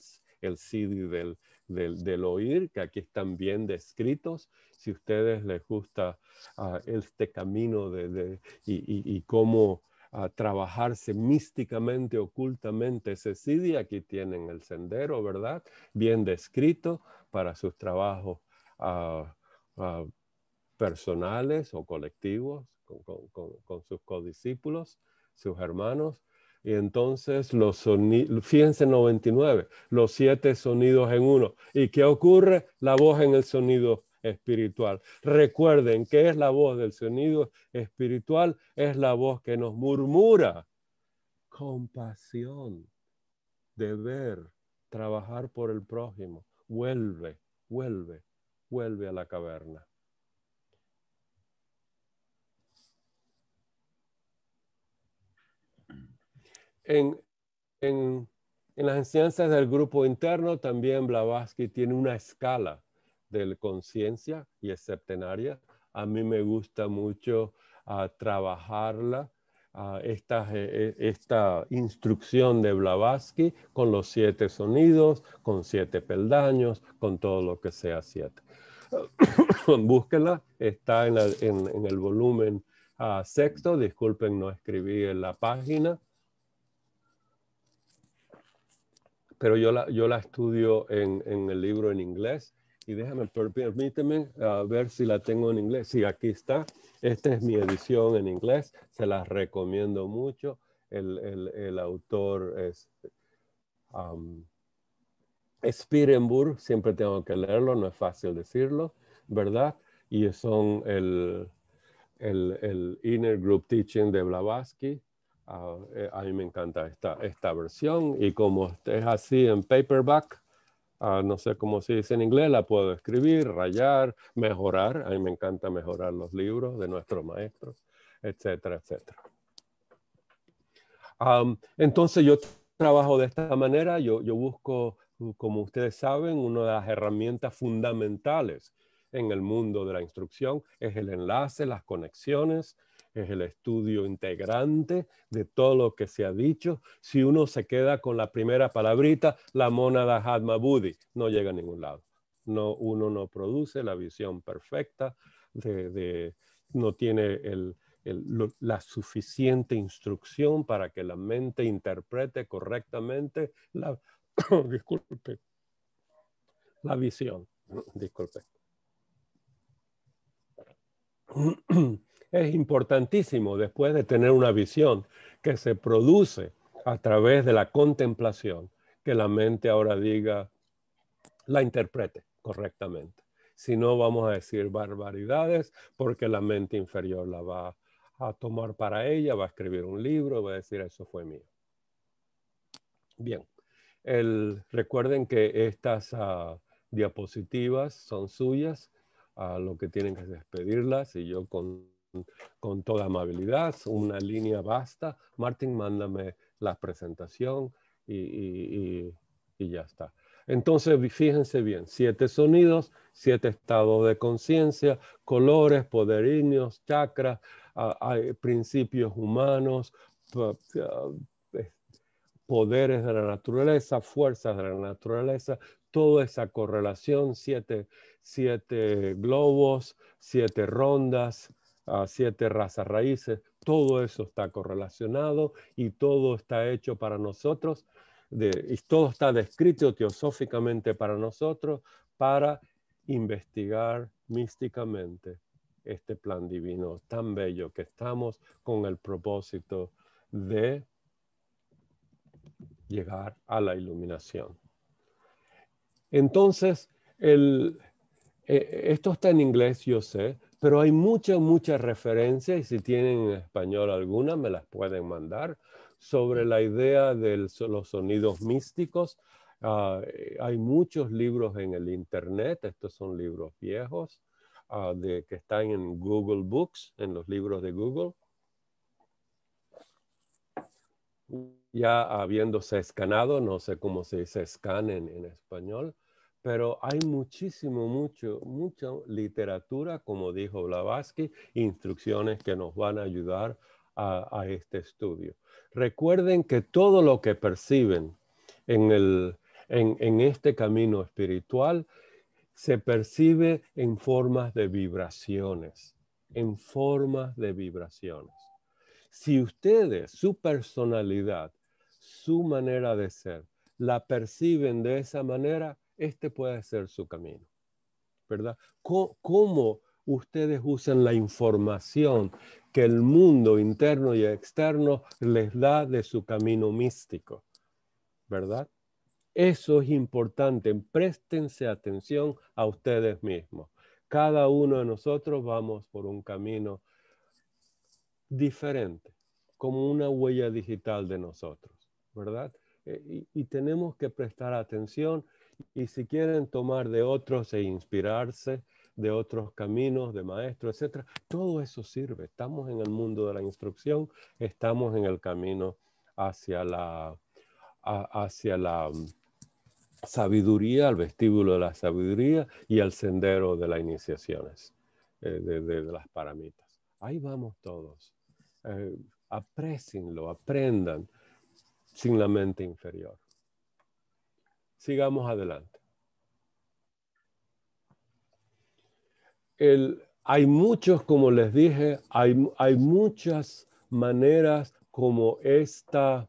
CD del, oír, que aquí están bien descritos. Si a ustedes les gusta ah, este camino de, y, cómo ah, trabajarse místicamente, ocultamente ese CD, aquí tienen el sendero, ¿verdad? Bien descrito para sus trabajos ah, personales o colectivos con, sus codiscípulos, sus hermanos. Y entonces, los sonidos, fíjense 99, los siete sonidos en uno. ¿Y qué ocurre? La voz en el sonido espiritual. Recuerden que es la voz del sonido espiritual, es la voz que nos murmura compasión, deber, trabajar por el prójimo. Vuelve, vuelve, vuelve a la caverna. en, en, las enseñanzas del grupo interno también Blavatsky tiene una escala de conciencia y es septenaria. A mí me gusta mucho ah, trabajarla, ah, esta, eh, eh, esta instrucción de Blavatsky con los siete sonidos, con siete peldaños, con todo lo que sea siete. Búsquela, está en, el volumen ah, sexto, disculpen, no escribí en la página, pero yo la, yo la estudio en, el libro en inglés y déjame, permíteme ver si la tengo en inglés. Sí, aquí está. Esta es mi edición en inglés. Se las recomiendo mucho. El, autor es um, Spirenburg. Siempre tengo que leerlo, no es fácil decirlo, ¿verdad? Y son el, el Inner Group Teaching de Blavatsky Ah, eh, a mí me encanta esta, esta versión y como es así en paperback, ah, no sé cómo se dice en inglés, la puedo escribir, rayar, mejorar. A mí me encanta mejorar los libros de nuestros maestros, etcétera, etcétera. entonces yo trabajo de esta manera, yo, yo busco, como ustedes saben, una de las herramientas fundamentales en el mundo de la instrucción es el enlace, las conexiones, es el estudio integrante de todo lo que se ha dicho. Si uno se queda con la primera palabrita, la mónada Hatma buddhi, no llega a ningún lado. No, uno no produce la visión perfecta, de, no tiene la suficiente instrucción para que la mente interprete correctamente la, disculpe, la visión. Disculpe es importantísimo después de tener una visión que se produce a través de la contemplación, que la mente ahora diga, la interprete correctamente. Si no, vamos a decir barbaridades porque la mente inferior la va a tomar para ella, va a escribir un libro, va a decir, eso fue mío. Bien, recuerden que estas ah, diapositivas son suyas, lo que tienen que despedirlas y yo con con toda amabilidad, una línea basta. Martín, mándame la presentación y, ya está. Entonces, fíjense bien, siete sonidos, siete estados de conciencia, colores, poderinos, chakras, principios humanos, poderes de la naturaleza, fuerzas de la naturaleza, toda esa correlación, siete, siete globos, siete rondas, a siete razas raíces, todo eso está correlacionado y todo está hecho para nosotros, y todo está descrito teosóficamente para nosotros para investigar místicamente este plan divino tan bello que estamos con el propósito de llegar a la iluminación. Entonces, eh, esto está en inglés, yo sé, pero hay muchas, muchas referencias, y si tienen en español alguna, me las pueden mandar, sobre la idea de los sonidos místicos. Ah, eh, hay muchos libros en el Internet, estos son libros viejos, ah, de, que están en Google Books, en los libros de Google. Ya habiéndose escanado, no sé cómo se dice scan en español, pero hay muchísimo, mucho, mucha literatura, como dijo Blavatsky, instrucciones que nos van a ayudar a, este estudio. Recuerden que todo lo que perciben en, en este camino espiritual se percibe en formas de vibraciones, en formas de vibraciones. Si ustedes, su personalidad, su manera de ser, la perciben de esa manera, este puede ser su camino, ¿verdad? ¿Cómo, ustedes usan la información que el mundo interno y externo les da de su camino místico, ¿verdad? Eso es importante, préstense atención a ustedes mismos. Cada uno de nosotros vamos por un camino diferente, como una huella digital de nosotros, ¿verdad? Eh, y tenemos que prestar atención y si quieren tomar de otros e inspirarse de otros caminos, de maestros, etcétera, todo eso sirve. Estamos en el mundo de la instrucción, estamos en el camino hacia la, hacia la mm, sabiduría, al vestíbulo de la sabiduría y al sendero de las iniciaciones, eh, de, las paramitas. Ahí vamos todos. Eh, aprendan sin la mente inferior. Sigamos adelante. hay muchos, como les dije, hay, muchas maneras como esta,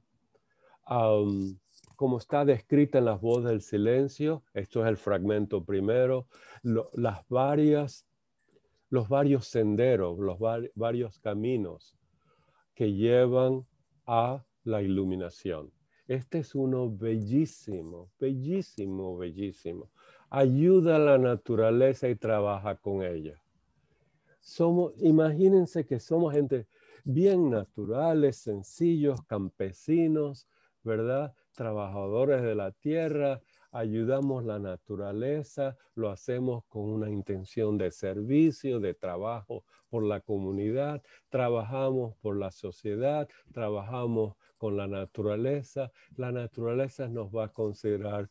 como está descrita en las voces del silencio. Esto es el fragmento primero. las varias, los varios senderos, los varios caminos que llevan a la iluminación. Este es uno bellísimo, bellísimo, bellísimo. Ayuda a la naturaleza y trabaja con ella. Somos, imagínense que somos gente bien naturales, sencillos, campesinos, ¿verdad? Trabajadores de la tierra, ayudamos la naturaleza, lo hacemos con una intención de servicio, de trabajo por la comunidad, trabajamos por la sociedad, trabajamos con la naturaleza, la naturaleza nos va a considerar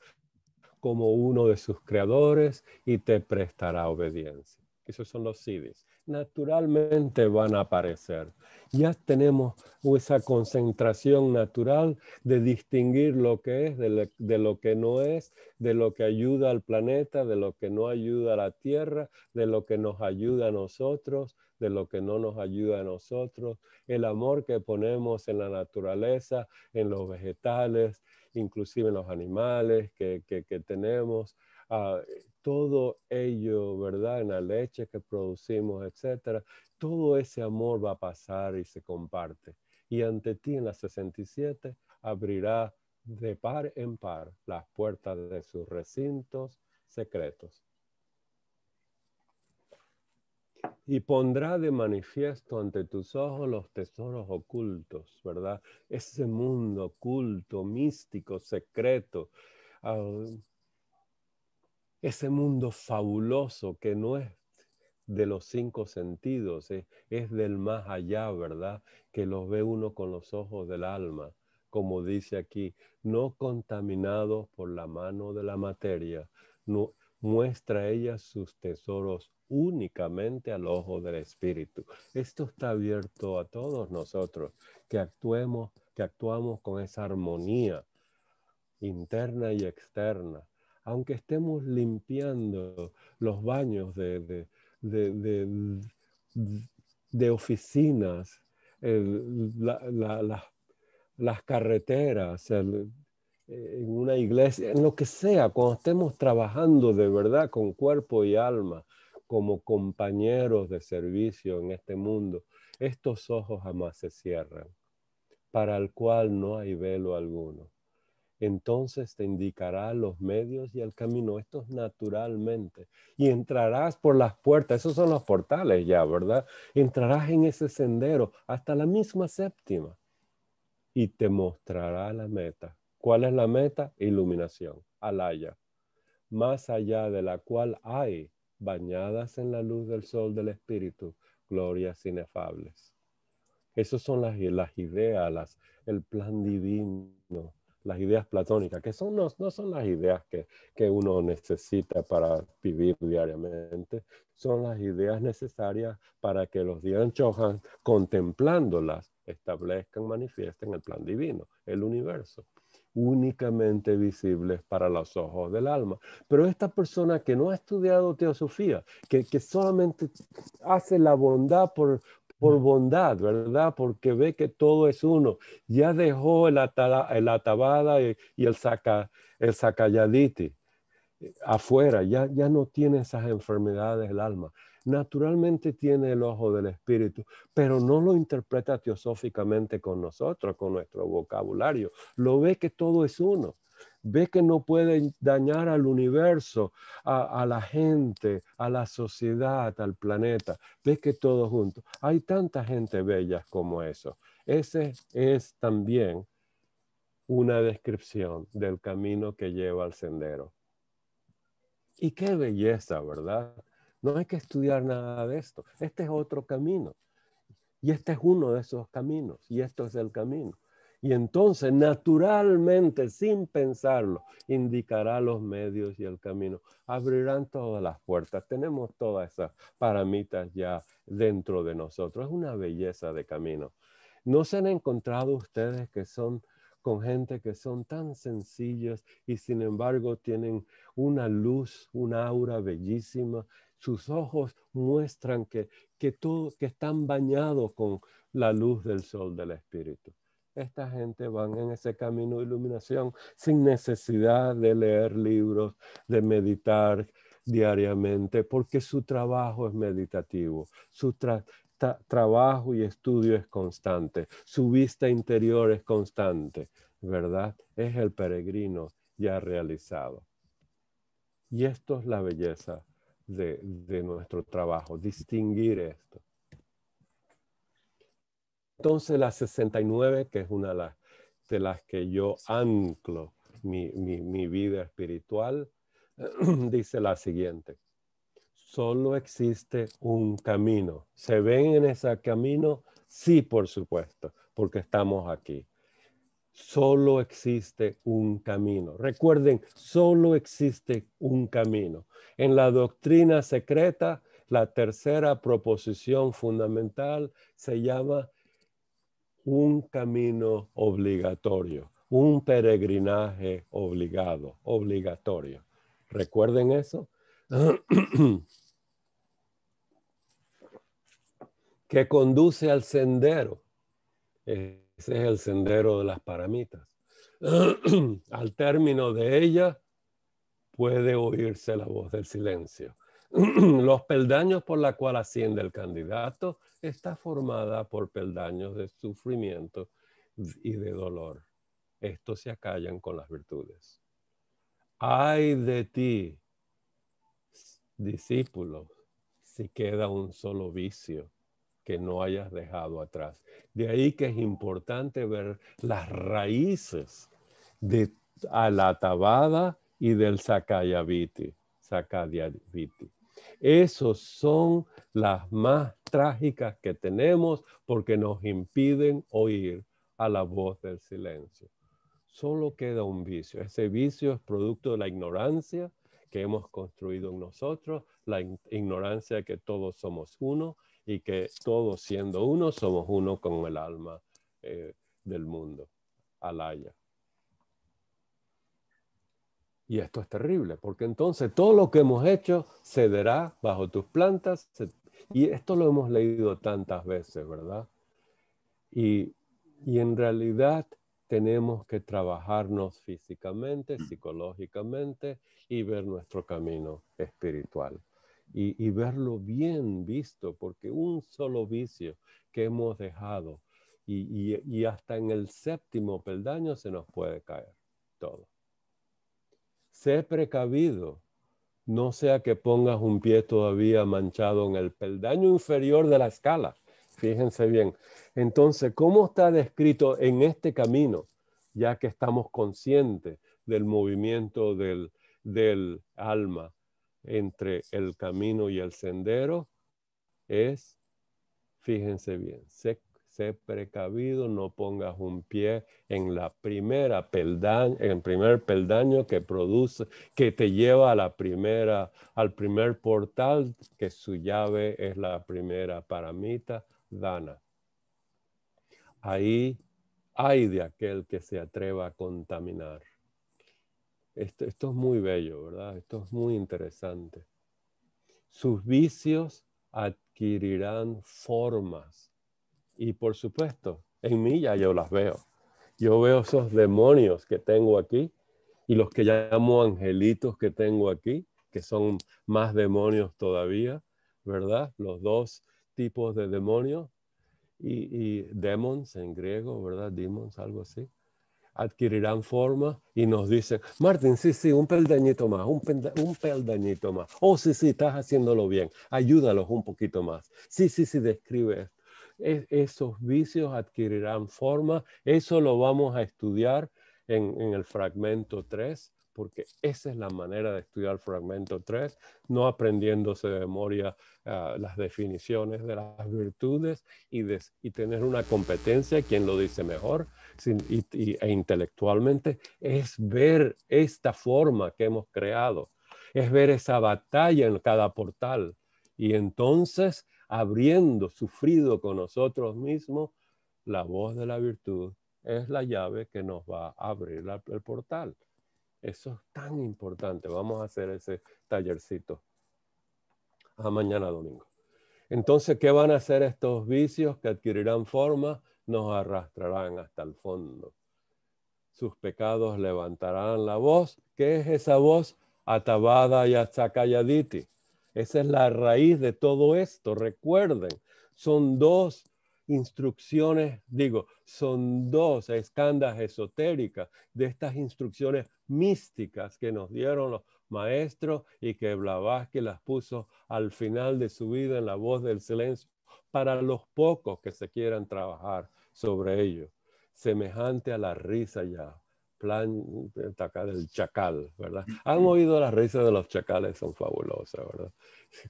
como uno de sus creadores y te prestará obediencia. Esos son los cidis. Naturalmente van a aparecer. Ya tenemos esa concentración natural de distinguir lo que es, de lo que no es, de lo que ayuda al planeta, de lo que no ayuda a la Tierra, de lo que nos ayuda a nosotros, de lo que no nos ayuda a nosotros, el amor que ponemos en la naturaleza, en los vegetales, inclusive en los animales que, tenemos, ah, todo ello, ¿verdad? En la leche que producimos, etcétera, todo ese amor va a pasar y se comparte. Y ante ti en la 67 abrirá de par en par las puertas de sus recintos secretos y pondrá de manifiesto ante tus ojos los tesoros ocultos, ¿verdad? Ese mundo oculto, místico, secreto, ah, ese mundo fabuloso que no es de los cinco sentidos, eh, es, del más allá, ¿verdad? Que los ve uno con los ojos del alma, como dice aquí, no contaminados por la mano de la materia, no, muestra ella sus tesoros únicamente al ojo del Espíritu. Esto está abierto a todos nosotros, que actuemos, que actuamos con esa armonía interna y externa. Aunque estemos limpiando los baños de, oficinas, las carreteras, el, eh, en una iglesia, en lo que sea, cuando estemos trabajando de verdad con cuerpo y alma, como compañeros de servicio en este mundo, estos ojos jamás se cierran, para el cual no hay velo alguno. Entonces te indicará los medios y el camino, esto naturalmente, y entrarás por las puertas, esos son los portales ya, ¿verdad? Entrarás en ese sendero hasta la misma séptima y te mostrará la meta ¿Cuál es la meta? Iluminación, alaya, más allá de la cual hay, bañadas en la luz del sol del Espíritu, glorias inefables. Esas son las, ideas, el plan divino, las ideas platónicas, que son, no, son las ideas que, uno necesita para vivir diariamente, son las ideas necesarias para que los días contemplándolas, establezcan, manifiesten el plan divino, el universo únicamente visibles para los ojos del alma. Pero esta persona que no ha estudiado teosofía, que, solamente hace la bondad por, bondad, ¿verdad? Porque ve que todo es uno. Ya dejó el, atala, atabada y, el, saca, el sacayaditi eh, afuera, ya, ya no tiene esas enfermedades el alma naturalmente tiene el ojo del Espíritu, pero no lo interpreta teosóficamente con nosotros, con nuestro vocabulario. Lo ve que todo es uno. Ve que no puede dañar al universo, a, la gente, a la sociedad, al planeta. Ve que todo junto. Hay tanta gente bella como eso. Ese es también una descripción del camino que lleva al sendero. Y qué belleza, ¿verdad? No hay que estudiar nada de esto. Este es otro camino. Y este es uno de esos caminos. Y esto es el camino. Y entonces, naturalmente, sin pensarlo, indicará los medios y el camino. Abrirán todas las puertas. Tenemos todas esas paramitas ya dentro de nosotros. Es una belleza de camino. ¿No se han encontrado ustedes que son con gente que son tan sencillas y sin embargo tienen una luz, un aura bellísima sus ojos muestran que, están bañados con la luz del sol del Espíritu. Esta gente va en ese camino de iluminación sin necesidad de leer libros, de meditar diariamente, porque su trabajo es meditativo, su, trabajo y estudio es constante, su vista interior es constante, ¿verdad? Es el peregrino ya realizado. Y esto es la belleza de, nuestro trabajo, distinguir esto. Entonces la 69, que es una de las, que yo anclo mi, mi vida espiritual, dice la siguiente. Solo existe un camino. ¿Se ven en ese camino? Sí, por supuesto, porque estamos aquí solo existe un camino. Recuerden, solo existe un camino. En la doctrina secreta, la tercera proposición fundamental se llama un camino obligatorio, un peregrinaje obligado, obligatorio. ¿Recuerden eso? que conduce al sendero. Eh, ese es el sendero de las paramitas. Al término de ella puede oírse la voz del silencio. Los peldaños por la cual asciende el candidato está formada por peldaños de sufrimiento y de dolor. Estos se acallan con las virtudes. Ay de ti, discípulo, si queda un solo vicio que no hayas dejado atrás. De ahí que es importante ver las raíces de tabada y del Sakayaviti. Esas Esos son las más trágicas que tenemos porque nos impiden oír a la voz del silencio. Solo queda un vicio. Ese vicio es producto de la ignorancia que hemos construido en nosotros, la ignorancia de que todos somos uno, y que todos siendo uno somos uno con el alma eh, del mundo, alaya. Y esto es terrible, porque entonces todo lo que hemos hecho cederá bajo tus plantas. Y esto lo hemos leído tantas veces, ¿verdad? y en realidad tenemos que trabajarnos físicamente, psicológicamente y ver nuestro camino espiritual y, verlo bien visto, porque un solo vicio que hemos dejado y, hasta en el séptimo peldaño se nos puede caer todo. Sé precavido, no sea que pongas un pie todavía manchado en el peldaño inferior de la escala. Fíjense bien. Entonces, ¿cómo está descrito en este camino? Ya que estamos conscientes del movimiento del alma, entre el camino y el sendero es, fíjense bien, sé, precavido, no pongas un pie en la primera peldaño, el primer peldaño que produce, que te lleva a la primera, al primer portal, que su llave es la primera paramita, dana. Ahí hay de aquel que se atreva a contaminar. Esto, es muy bello, ¿verdad? Esto es muy interesante. Sus vicios adquirirán formas. Y por supuesto, en mí ya yo las veo. Yo veo esos demonios que tengo aquí y los que llamo angelitos que tengo aquí, que son más demonios todavía, ¿verdad? Los dos tipos de demonios y, y demons en griego, ¿verdad? Demons, algo así adquirirán forma y nos dicen, Martín, sí, sí, un peldañito más, un, peldañito más. Oh, sí, sí, estás haciéndolo bien, ayúdalos un poquito más. Sí, sí, sí, describe. E, esos vicios adquirirán forma, eso lo vamos a estudiar en, en el fragmento 3 porque esa es la manera de estudiar fragmento 3, no aprendiéndose de memoria ah, las definiciones de las virtudes y, tener una competencia, quien lo dice mejor e intelectualmente, es ver esta forma que hemos creado, es ver esa batalla en cada portal y entonces abriendo, sufrido con nosotros mismos, la voz de la virtud es la llave que nos va a abrir el portal. Eso es tan importante. Vamos a hacer ese tallercito a mañana domingo. Entonces, ¿qué van a hacer estos vicios que adquirirán forma? Nos arrastrarán hasta el fondo. Sus pecados levantarán la voz. ¿Qué es esa voz? Atabada y calladiti Esa es la raíz de todo esto. Recuerden, son dos instrucciones, digo, son dos escandas esotéricas de estas instrucciones místicas que nos dieron los maestros y que Blavatsky las puso al final de su vida en la voz del silencio para los pocos que se quieran trabajar sobre ello, semejante a la risa ya, plan del chacal, ¿verdad? Han oído las risas de los chacales, son fabulosas, ¿verdad?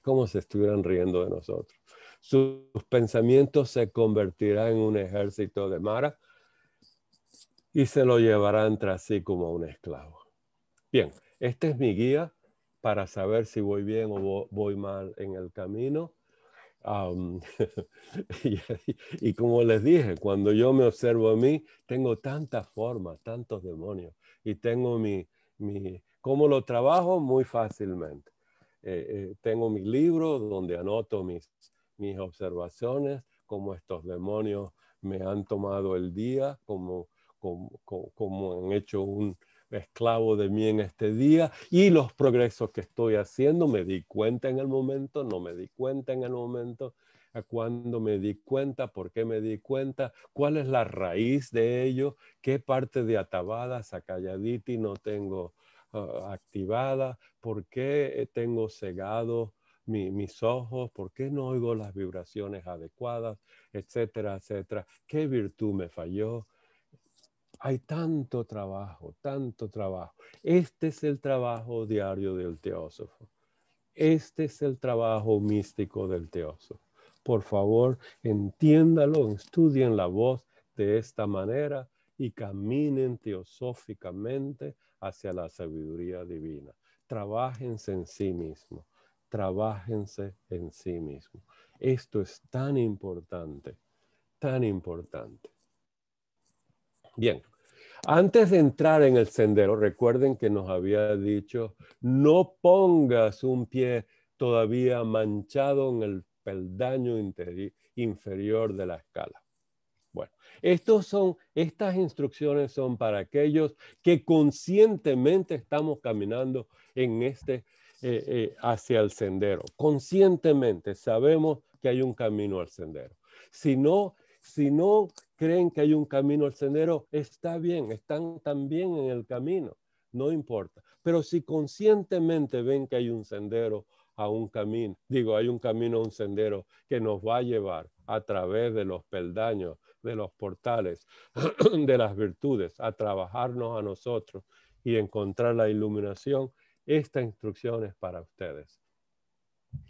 Como se estuvieran riendo de nosotros. Sus pensamientos se convertirán en un ejército de maras y se lo llevarán tras sí como a un esclavo. Bien, este es mi guía para saber si voy bien o voy mal en el camino. y, como les dije, cuando yo me observo a mí, tengo tantas formas, tantos demonios, y tengo mi, mi ¿cómo lo trabajo? Muy fácilmente. Eh, eh, tengo mi libro donde anoto mis, mis observaciones, cómo estos demonios me han tomado el día, cómo como, han hecho un esclavo de mí en este día y los progresos que estoy haciendo, me di cuenta en el momento, no me di cuenta en el momento, cuando me di cuenta, por qué me di cuenta, cuál es la raíz de ello, qué parte de Atabada, acalladiti no tengo ah, activada, por qué tengo cegado mis ojos, por qué no oigo las vibraciones adecuadas, etcétera, etcétera, qué virtud me falló, hay tanto trabajo, tanto trabajo. Este es el trabajo diario del teósofo. Este es el trabajo místico del teósofo. Por favor, entiéndalo, estudien la voz de esta manera y caminen teosóficamente hacia la sabiduría divina. Trabájense en sí mismo, trabájense en sí mismo. Esto es tan importante, tan importante. Bien, antes de entrar en el sendero, recuerden que nos había dicho, no pongas un pie todavía manchado en el peldaño inferior de la escala. Bueno, estas instrucciones son para aquellos que conscientemente estamos caminando en este, eh, eh, hacia el sendero. Conscientemente sabemos que hay un camino al sendero. Si no, si no creen que hay un camino al sendero, está bien, están también en el camino, no importa. Pero si conscientemente ven que hay un sendero a un camino, digo, hay un camino a un sendero que nos va a llevar a través de los peldaños, de los portales, de las virtudes, a trabajarnos a nosotros y encontrar la iluminación, esta instrucción es para ustedes.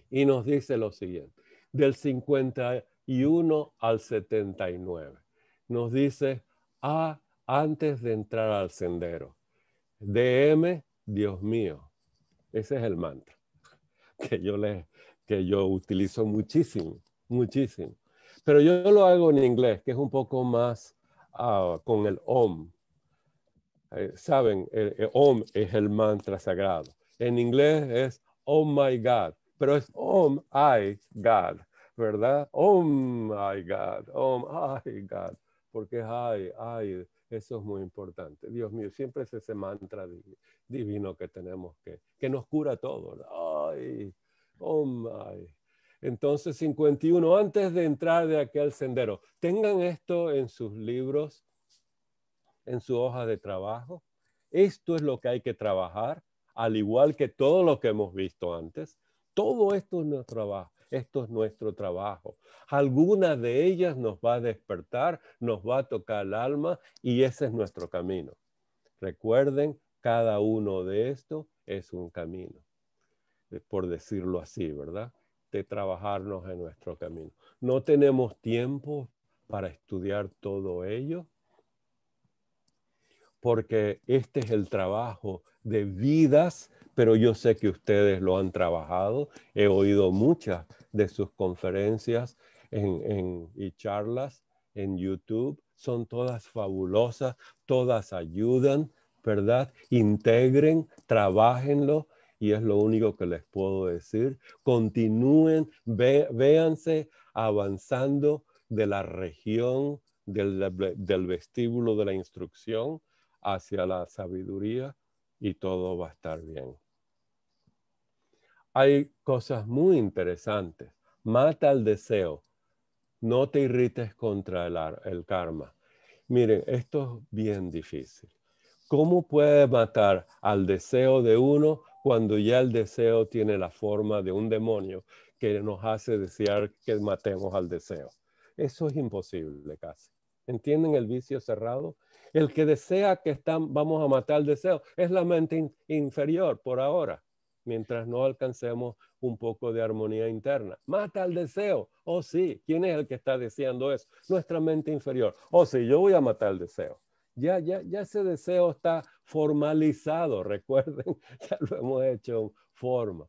Y nos dice lo siguiente, del 51 al 79 nos dice A ah, antes de entrar al sendero. DM, Dios mío. Ese es el mantra que yo, le, que yo utilizo muchísimo, muchísimo. Pero yo lo hago en inglés, que es un poco más ah, con el OM. Eh, saben, el, OM es el mantra sagrado. En inglés es Oh my God, pero es om oh I God, ¿verdad? Oh my God, Oh my God porque ay, ay, eso es muy importante. Dios mío, siempre es ese mantra divino que tenemos, que, que nos cura todo. Ay, oh my. Entonces, 51, antes de entrar de aquel sendero, tengan esto en sus libros, en su hoja de trabajo. Esto es lo que hay que trabajar, al igual que todo lo que hemos visto antes. Todo esto es nuestro trabajo. Esto es nuestro trabajo. Alguna de ellas nos va a despertar, nos va a tocar el alma y ese es nuestro camino. Recuerden, cada uno de estos es un camino, eh, por decirlo así, ¿verdad? De trabajarnos en nuestro camino. No tenemos tiempo para estudiar todo ello, porque este es el trabajo de vidas pero yo sé que ustedes lo han trabajado. He oído muchas de sus conferencias y charlas en YouTube. Son todas fabulosas, todas ayudan, ¿verdad? Integren, trabajenlo y es lo único que les puedo decir. Continúen, véanse avanzando de la región del vestíbulo de la instrucción hacia la sabiduría y todo va a estar bien hay cosas muy interesantes. Mata el deseo. No te irrites contra el, karma. Miren, esto es bien difícil. ¿Cómo puede matar al deseo de uno cuando ya el deseo tiene la forma de un demonio que nos hace desear que matemos al deseo? Eso es imposible casi. ¿Entienden el vicio cerrado? El que desea que están, vamos a matar al deseo es la mente inferior por ahora mientras no alcancemos un poco de armonía interna. Mata el deseo. Oh, sí. ¿Quién es el que está deseando eso? Nuestra mente inferior. Oh, sí, yo voy a matar el deseo. Ya, ya, ya ese deseo está formalizado. Recuerden, ya lo hemos hecho en forma.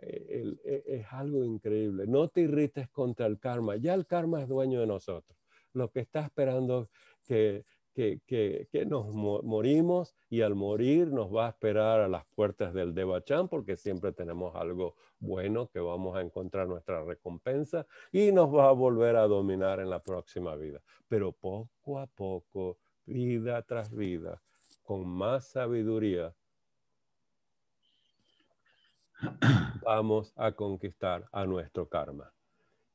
Eh, eh, es algo increíble. No te irrites contra el karma. Ya el karma es dueño de nosotros. Lo que está esperando que, que, nos morimos y al morir nos va a esperar a las puertas del Devachán porque siempre tenemos algo bueno que vamos a encontrar nuestra recompensa y nos va a volver a dominar en la próxima vida. Pero poco a poco, vida tras vida, con más sabiduría, vamos a conquistar a nuestro karma.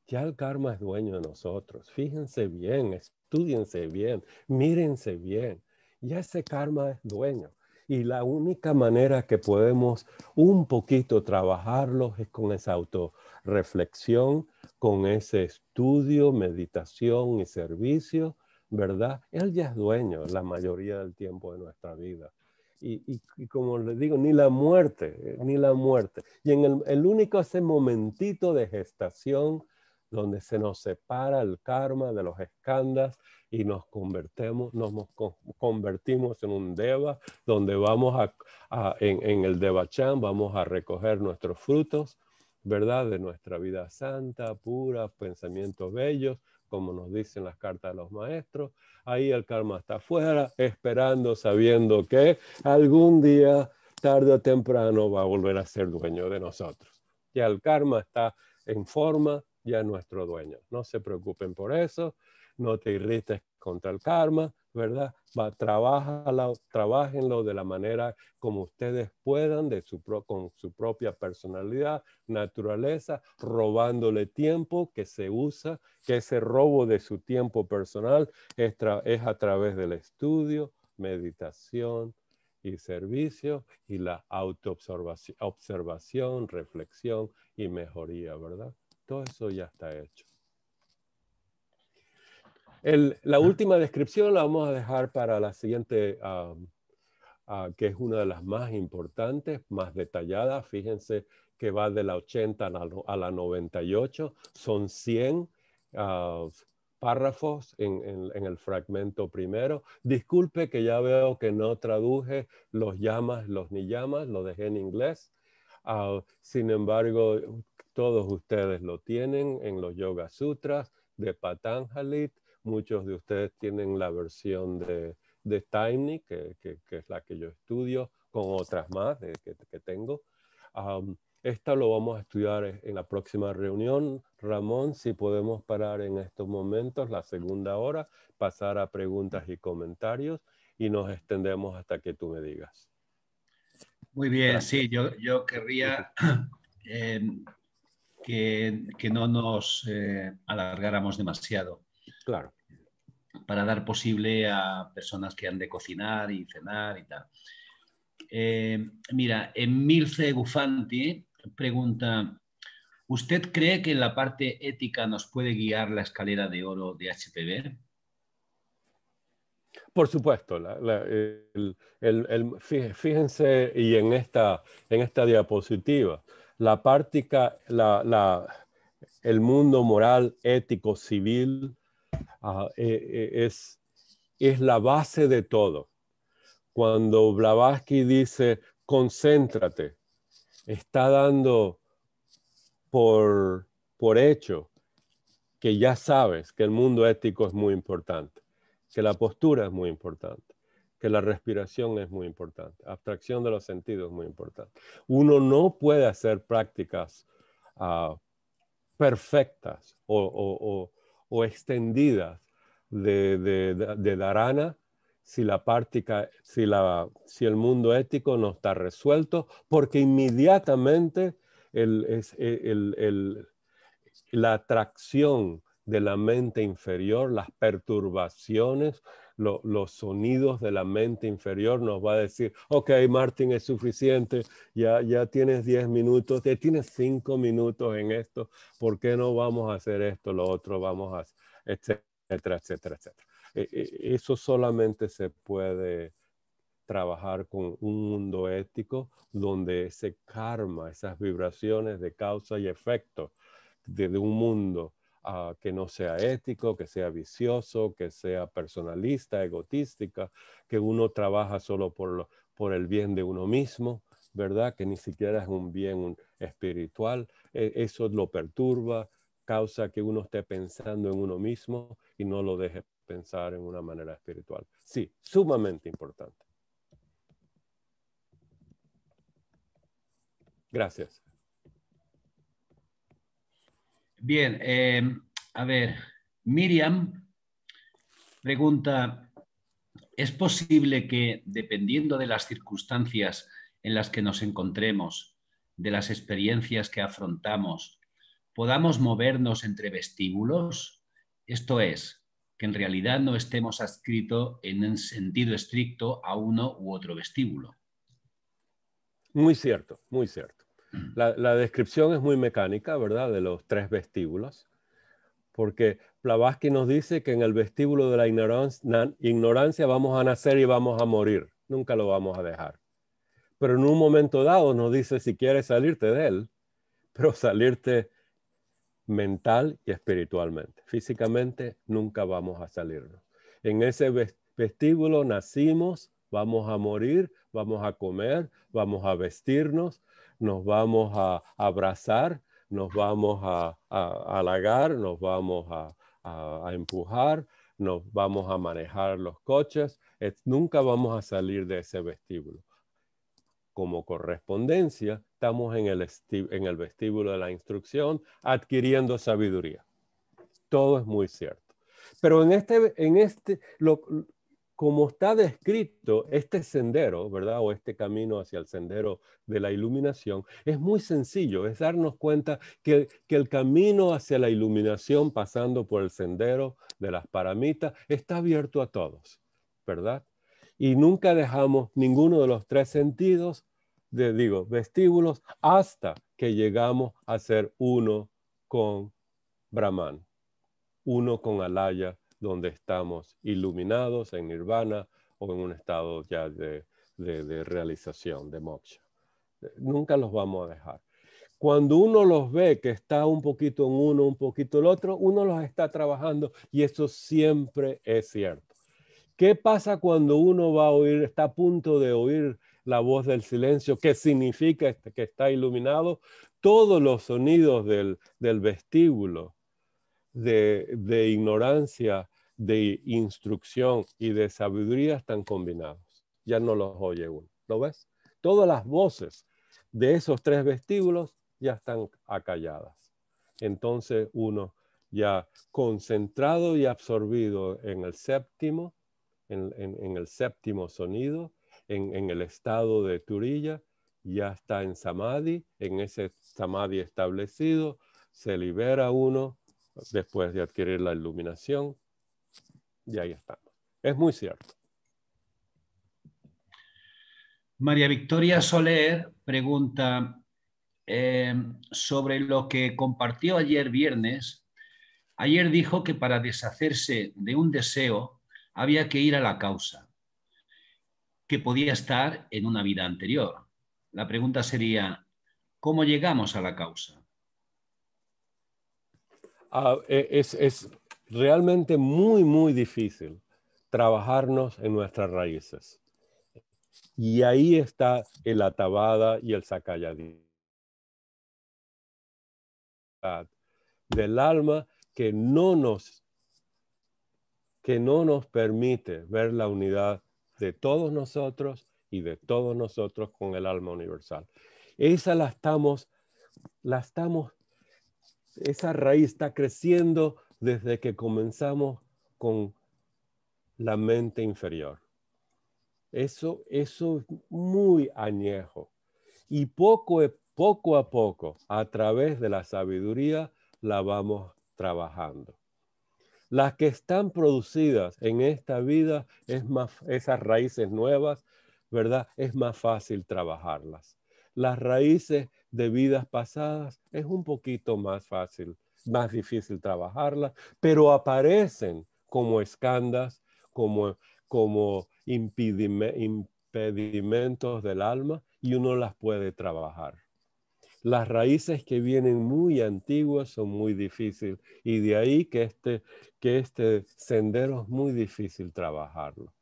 Ya el karma es dueño de nosotros. Fíjense bien, estudiense bien, mírense bien. Ya ese karma es dueño. Y la única manera que podemos un poquito trabajarlos es con esa autorreflexión, con ese estudio, meditación y servicio, ¿verdad? Él ya es dueño la mayoría del tiempo de nuestra vida. Y, como les digo, ni la muerte, eh, ni la muerte. Y en el, el único ese momentito de gestación donde se nos separa el karma de los escandas y nos convertimos, nos convertimos en un deva, donde vamos a, en, el devachan, vamos a recoger nuestros frutos, ¿verdad? De nuestra vida santa, pura, pensamientos bellos, como nos dicen las cartas de los maestros. Ahí el karma está afuera, esperando, sabiendo que algún día, tarde o temprano, va a volver a ser dueño de nosotros. Ya el karma está en forma ya nuestro dueño. No se preocupen por eso, no te irrites contra el karma, ¿verdad? Va, trabájenlo de la manera como ustedes puedan, de su con su propia personalidad, naturaleza, robándole tiempo que se usa, que ese robo de su tiempo personal es, es a través del estudio, meditación y servicio y la autoobservación, reflexión y mejoría, ¿verdad? Todo eso ya está hecho. la última descripción la vamos a dejar para la siguiente, que es una de las más importantes, más detallada. Fíjense que va de la 80 a la, 98. Son 100 ah, párrafos en, en, el fragmento primero. Disculpe que ya veo que no traduje los llamas, los ni llamas, lo dejé en inglés. Ah, sin embargo, todos ustedes lo tienen en los Yoga Sutras de Patanjalit. Muchos de ustedes tienen la versión de, de que, es la que yo estudio, con otras más que, tengo. esta lo vamos a estudiar e, en la próxima reunión. Ramón, si podemos parar en estos momentos, la segunda hora, pasar a preguntas y comentarios y nos extendemos hasta que tú me digas. Muy bien, sí, yo, yo querría em, que, no nos eh, alargáramos demasiado. Claro. Para dar posible a personas que han de cocinar y cenar y tal. Eh, mira, Emilce Gufanti pregunta, ¿usted cree que la parte ética nos puede guiar la escalera de oro de HPV? Por supuesto, fíjense y en esta diapositiva, la práctica, el mundo moral, ético, civil, ah, eh, eh, es, la base de todo. Cuando Blavatsky dice, concéntrate, está dando por hecho que ya sabes que el mundo ético es muy importante, que la postura es muy importante que la respiración es muy importante, abstracción de los sentidos es muy importante. Uno no puede hacer prácticas ah, perfectas o, extendidas de, de, Dharana si la práctica, si, si el mundo ético no está resuelto, porque inmediatamente e, la atracción de la mente inferior, las perturbaciones, los sonidos de la mente inferior, nos va a decir, ok, Martín, es suficiente, ya, ya tienes 10 minutos, ya tienes 5 minutos en esto, ¿por qué no vamos a hacer esto, lo otro, vamos a, hacer, etcétera, etcétera, etcétera. E, e, eso solamente se puede trabajar con un mundo ético donde ese karma, esas vibraciones de causa y efecto desde un mundo que no sea ético, que sea vicioso, que sea personalista, egotística, que uno trabaja solo por, el bien de uno mismo, ¿verdad? Que ni siquiera es un bien espiritual. E, eso lo perturba, causa que uno esté pensando en uno mismo y no lo deje pensar en una manera espiritual. Sí, sumamente importante. Gracias. Bien, eh, a ver, Miriam pregunta, ¿es posible que, dependiendo de las circunstancias en las que nos encontremos, de las experiencias que afrontamos, podamos movernos entre vestíbulos? Esto es, que en realidad no estemos adscritos en un sentido estricto a uno u otro vestíbulo. Muy cierto, muy cierto. La, descripción es muy mecánica, ¿verdad? De los tres vestíbulos, porque Blavatsky nos dice que en el vestíbulo de la ignorancia, ignorancia vamos a nacer y vamos a morir, nunca lo vamos a dejar. Pero en un momento dado nos dice si quieres salirte de él, pero salirte mental y espiritualmente. Físicamente nunca vamos a salirnos. En ese vestíbulo nacimos, vamos a morir, vamos a comer, vamos a vestirnos, nos vamos a abrazar, nos vamos a, halagar, nos vamos a, empujar, nos vamos a manejar los coches, nunca vamos a salir de ese vestíbulo. Como correspondencia, estamos en el, vestíbulo de la instrucción adquiriendo sabiduría. Todo es muy cierto. Pero en este, en este como está descrito este sendero, ¿verdad? O este camino hacia el sendero de la iluminación, es muy sencillo, es darnos cuenta que, el camino hacia la iluminación pasando por el sendero de las paramitas está abierto a todos, ¿verdad? Y nunca dejamos ninguno de los tres sentidos, de, digo, vestíbulos, hasta que llegamos a ser uno con Brahman, uno con Alaya donde estamos iluminados en nirvana o en un estado ya de, realización, de moksha. Nunca los vamos a dejar. Cuando uno los ve que está un poquito en uno, un poquito en el otro, uno los está trabajando y eso siempre es cierto. ¿Qué pasa cuando uno va a oír, está a punto de oír la voz del silencio, ¿Qué significa que está iluminado? Todos los sonidos del vestíbulo, de, ignorancia, de instrucción y de sabiduría están combinados. Ya no los oye uno. ¿Lo ves? Todas las voces de esos tres vestíbulos ya están acalladas. Entonces uno ya concentrado y absorbido en el séptimo, en, el séptimo sonido, en, en, el estado de Turilla, ya está en Samadhi, en ese Samadhi establecido, se libera uno después de adquirir la iluminación. Y ahí estamos. Es muy cierto. María Victoria Soler pregunta eh, sobre lo que compartió ayer viernes. Ayer dijo que para deshacerse de un deseo había que ir a la causa, que podía estar en una vida anterior. La pregunta sería, ¿cómo llegamos a la causa? Ah, e, es, realmente muy, muy difícil trabajarnos en nuestras raíces. Y ahí está el atabada y el sacalladí del alma que no nos que no nos permite ver la unidad de todos nosotros y de todos nosotros con el alma universal. Esa la estamos la estamos esa raíz está creciendo desde que comenzamos con la mente inferior. Eso, eso es muy añejo. Y poco, a poco, a través de la sabiduría, la vamos trabajando. Las que están producidas en esta vida, esas raíces nuevas, ¿verdad? Es más fácil trabajarlas las raíces de vidas pasadas, es un poquito más fácil, más difícil trabajarlas, pero aparecen como escandas, como, como impedimentos del alma y uno las puede trabajar. Las raíces que vienen muy antiguas son muy difíciles y de ahí que este, que este sendero es muy difícil trabajarlo.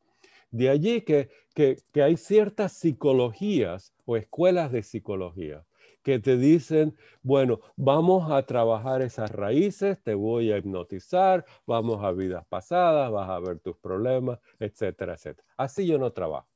De allí que, que hay ciertas psicologías o escuelas de psicología que te dicen, bueno, vamos a trabajar esas raíces, te voy a hipnotizar, vamos a vidas pasadas, vas a ver tus problemas, etcétera, etcétera. Así yo no trabajo.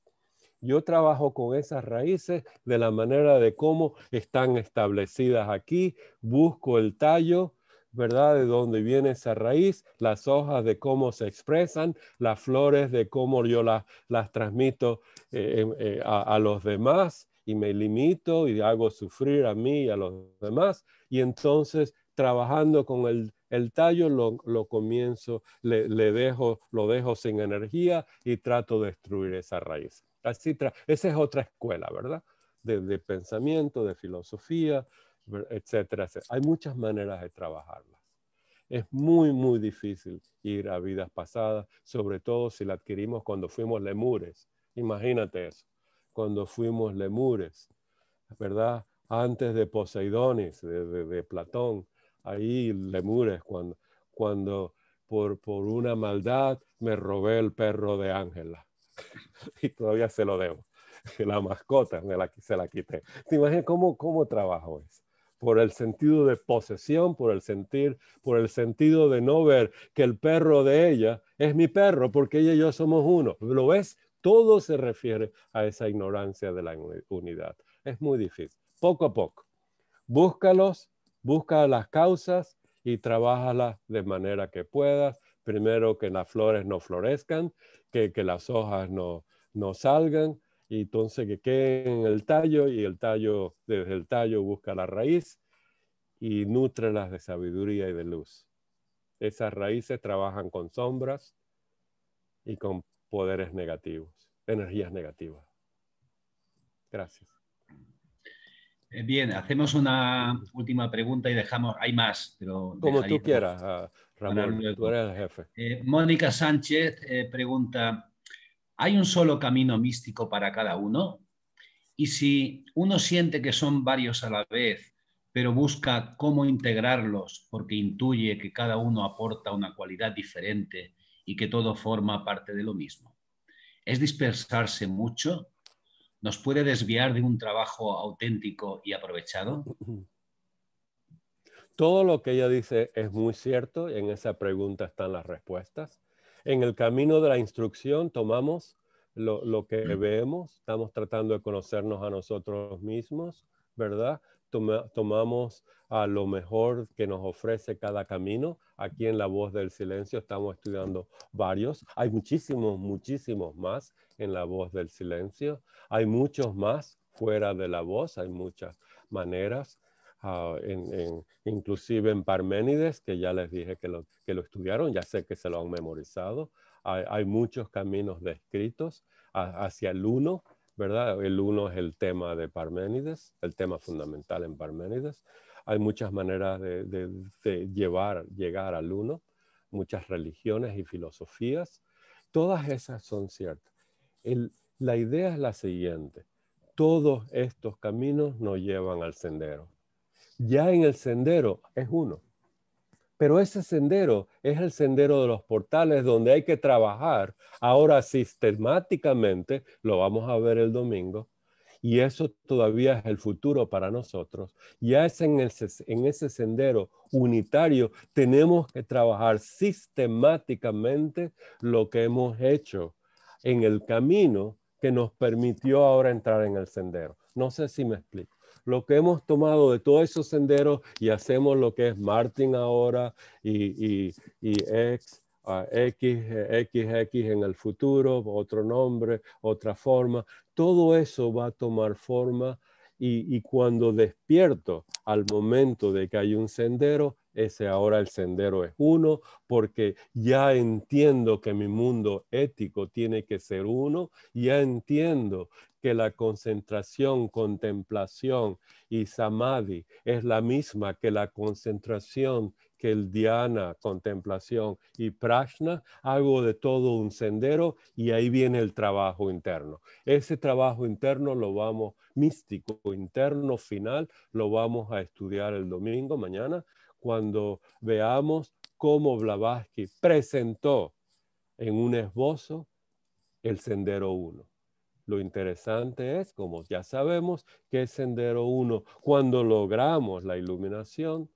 Yo trabajo con esas raíces de la manera de cómo están establecidas aquí, busco el tallo, ¿verdad? De dónde viene esa raíz, las hojas de cómo se expresan, las flores de cómo yo las, transmito eh, eh, a, los demás y me limito y hago sufrir a mí y a los demás. Y entonces, trabajando con el, tallo, lo, lo comienzo, le, dejo, lo dejo sin energía y trato de destruir esa raíz. Así esa es otra escuela, ¿verdad? de pensamiento, de filosofía, etcétera, Hay muchas maneras de trabajarlas. Es muy, muy difícil ir a vidas pasadas, sobre todo si la adquirimos cuando fuimos lemures. Imagínate eso, cuando fuimos lemures, ¿verdad? Antes de Poseidonis, de, de, Platón, ahí lemures, cuando, cuando por, por una maldad me robé el perro de Ángela y todavía se lo debo. La mascota me la, se la quité. ¿Te imaginas cómo, cómo trabajo eso por el sentido de posesión, por el sentir, por el sentido de no ver que el perro de ella es mi perro porque ella y yo somos uno. ¿Lo ves? Todo se refiere a esa ignorancia de la unidad. Es muy difícil. Poco a poco. Búscalos, busca las causas y trabájalas de manera que puedas. Primero que las flores no florezcan, que, las hojas no salgan, y entonces que quede en el tallo y el tallo, desde el tallo busca la raíz y nutre las de sabiduría y de luz. Esas raíces trabajan con sombras y con poderes negativos, energías negativas. Gracias. Eh, bien, hacemos una última pregunta y dejamos, hay más, pero... Como tú quieras, ah, Ramón, tú eres el jefe. Eh, Mónica Sánchez eh, pregunta, hay un solo camino místico para cada uno y si uno siente que son varios a la vez, pero busca cómo integrarlos porque intuye que cada uno aporta una cualidad diferente y que todo forma parte de lo mismo. Es dispersarse mucho, nos puede desviar de un trabajo auténtico y aprovechado. Todo lo que ella dice es muy cierto, y en esa pregunta están las respuestas en el camino de la instrucción tomamos lo, que vemos, estamos tratando de conocernos a nosotros mismos, ¿verdad? tomamos a lo mejor que nos ofrece cada camino. Aquí en La Voz del Silencio estamos estudiando varios. Hay muchísimos, muchísimos más en La Voz del Silencio. Hay muchos más fuera de la voz. Hay muchas maneras Ah, inclusive en Parménides, que ya les dije que lo, estudiaron, ya sé que se lo han memorizado. Hay, muchos caminos descritos hacia el uno, ¿verdad? El uno es el tema de Parménides, el tema fundamental en Parménides. Hay muchas maneras de, llevar, llegar al uno, muchas religiones y filosofías. Todas esas son ciertas. la idea es la siguiente. Todos estos caminos nos llevan al sendero ya en el sendero es uno. Pero ese sendero es el sendero de los portales donde hay que trabajar ahora sistemáticamente, lo vamos a ver el domingo, y eso todavía es el futuro para nosotros. Ya es en, en ese sendero unitario, tenemos que trabajar sistemáticamente lo que hemos hecho en el camino que nos permitió ahora entrar en el sendero. No sé si me explico lo que hemos tomado de todos esos senderos y hacemos lo que es Martin ahora y, y, y X, X, XX en el futuro, otro nombre, otra forma. Todo eso va a tomar forma y, y cuando despierto al momento de que hay un sendero, ese ahora el sendero es uno, porque ya entiendo que mi mundo ético tiene que ser uno, ya entiendo que la concentración, contemplación y samadhi es la misma que la concentración, que el dhyana, contemplación y prajna, hago de todo un sendero y ahí viene el trabajo interno. Ese trabajo interno lo vamos, místico, interno, final, lo vamos a estudiar el domingo, mañana, cuando veamos cómo Blavatsky presentó en un esbozo el sendero 1. Lo interesante es, como ya sabemos, que el sendero 1, cuando logramos la iluminación,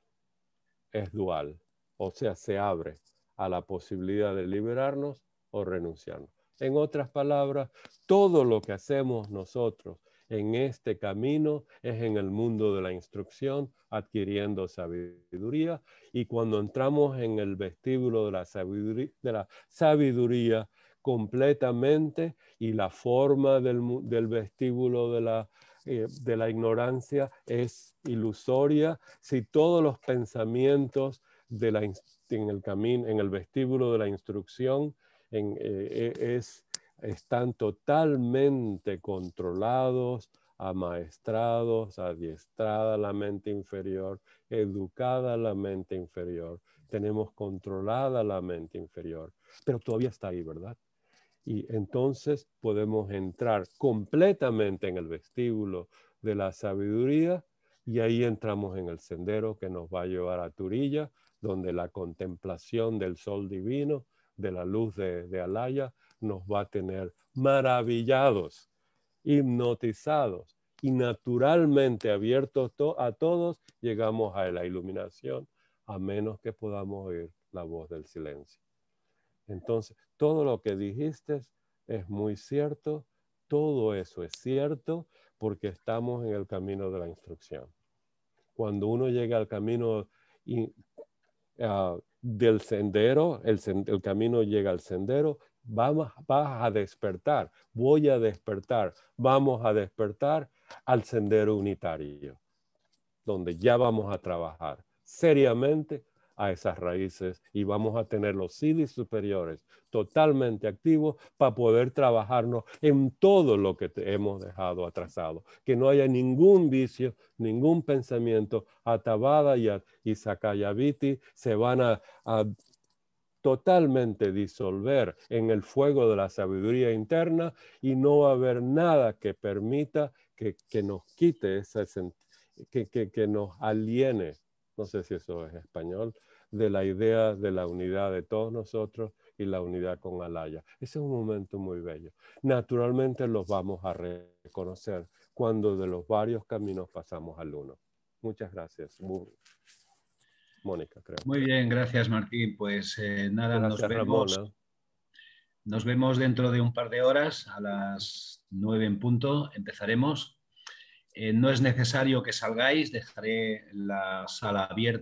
es dual, o sea, se abre a la posibilidad de liberarnos o renunciarnos. En otras palabras, todo lo que hacemos nosotros en este camino es en el mundo de la instrucción, adquiriendo sabiduría. Y cuando entramos en el vestíbulo de la sabiduría, completamente y la forma del, vestíbulo eh, de la, ignorancia es ilusoria, si todos los pensamientos en, el camino, en el vestíbulo de la instrucción en, eh, e-, es están totalmente controlados, amaestrados, adiestrada la mente inferior, educada la mente inferior, tenemos controlada la mente inferior, pero todavía está ahí, ¿verdad? Y entonces podemos entrar completamente en el vestíbulo de la sabiduría y ahí entramos en el sendero que nos va a llevar a Turilla, donde la contemplación del sol divino, de la luz de, de Alaya, nos va a tener maravillados, hipnotizados y naturalmente abiertos a todos, llegamos a la iluminación, a menos que podamos oír la voz del silencio. Entonces, todo lo que dijiste es muy cierto, todo eso es cierto porque estamos en el camino de la instrucción. Cuando uno llega al camino ah, del sendero, el, camino llega al sendero Vamos, vas a despertar, voy a despertar, vamos a despertar al sendero unitario, donde ya vamos a trabajar seriamente a esas raíces y vamos a tener los cílios superiores totalmente activos para poder trabajarnos en todo lo que hemos dejado atrasado. Que no haya ningún vicio, ningún pensamiento. Atabada y, y Sakayaviti se van a totalmente disolver en el fuego de la sabiduría interna y no va a haber nada que permita que, que nos quite esa que, que, que, nos aliene, no sé si eso es español, de la idea de la unidad de todos nosotros y la unidad con Alaya. Ese es un momento muy bello. Naturalmente los vamos a reconocer cuando de los varios caminos pasamos al uno. Muchas gracias. Mónica, creo. Muy bien, gracias Martín. Pues eh, nada, nos vemos. Nos vemos dentro de un par de horas, a las nueve en punto, empezaremos. Eh, no es necesario que salgáis, dejaré la sala abierta.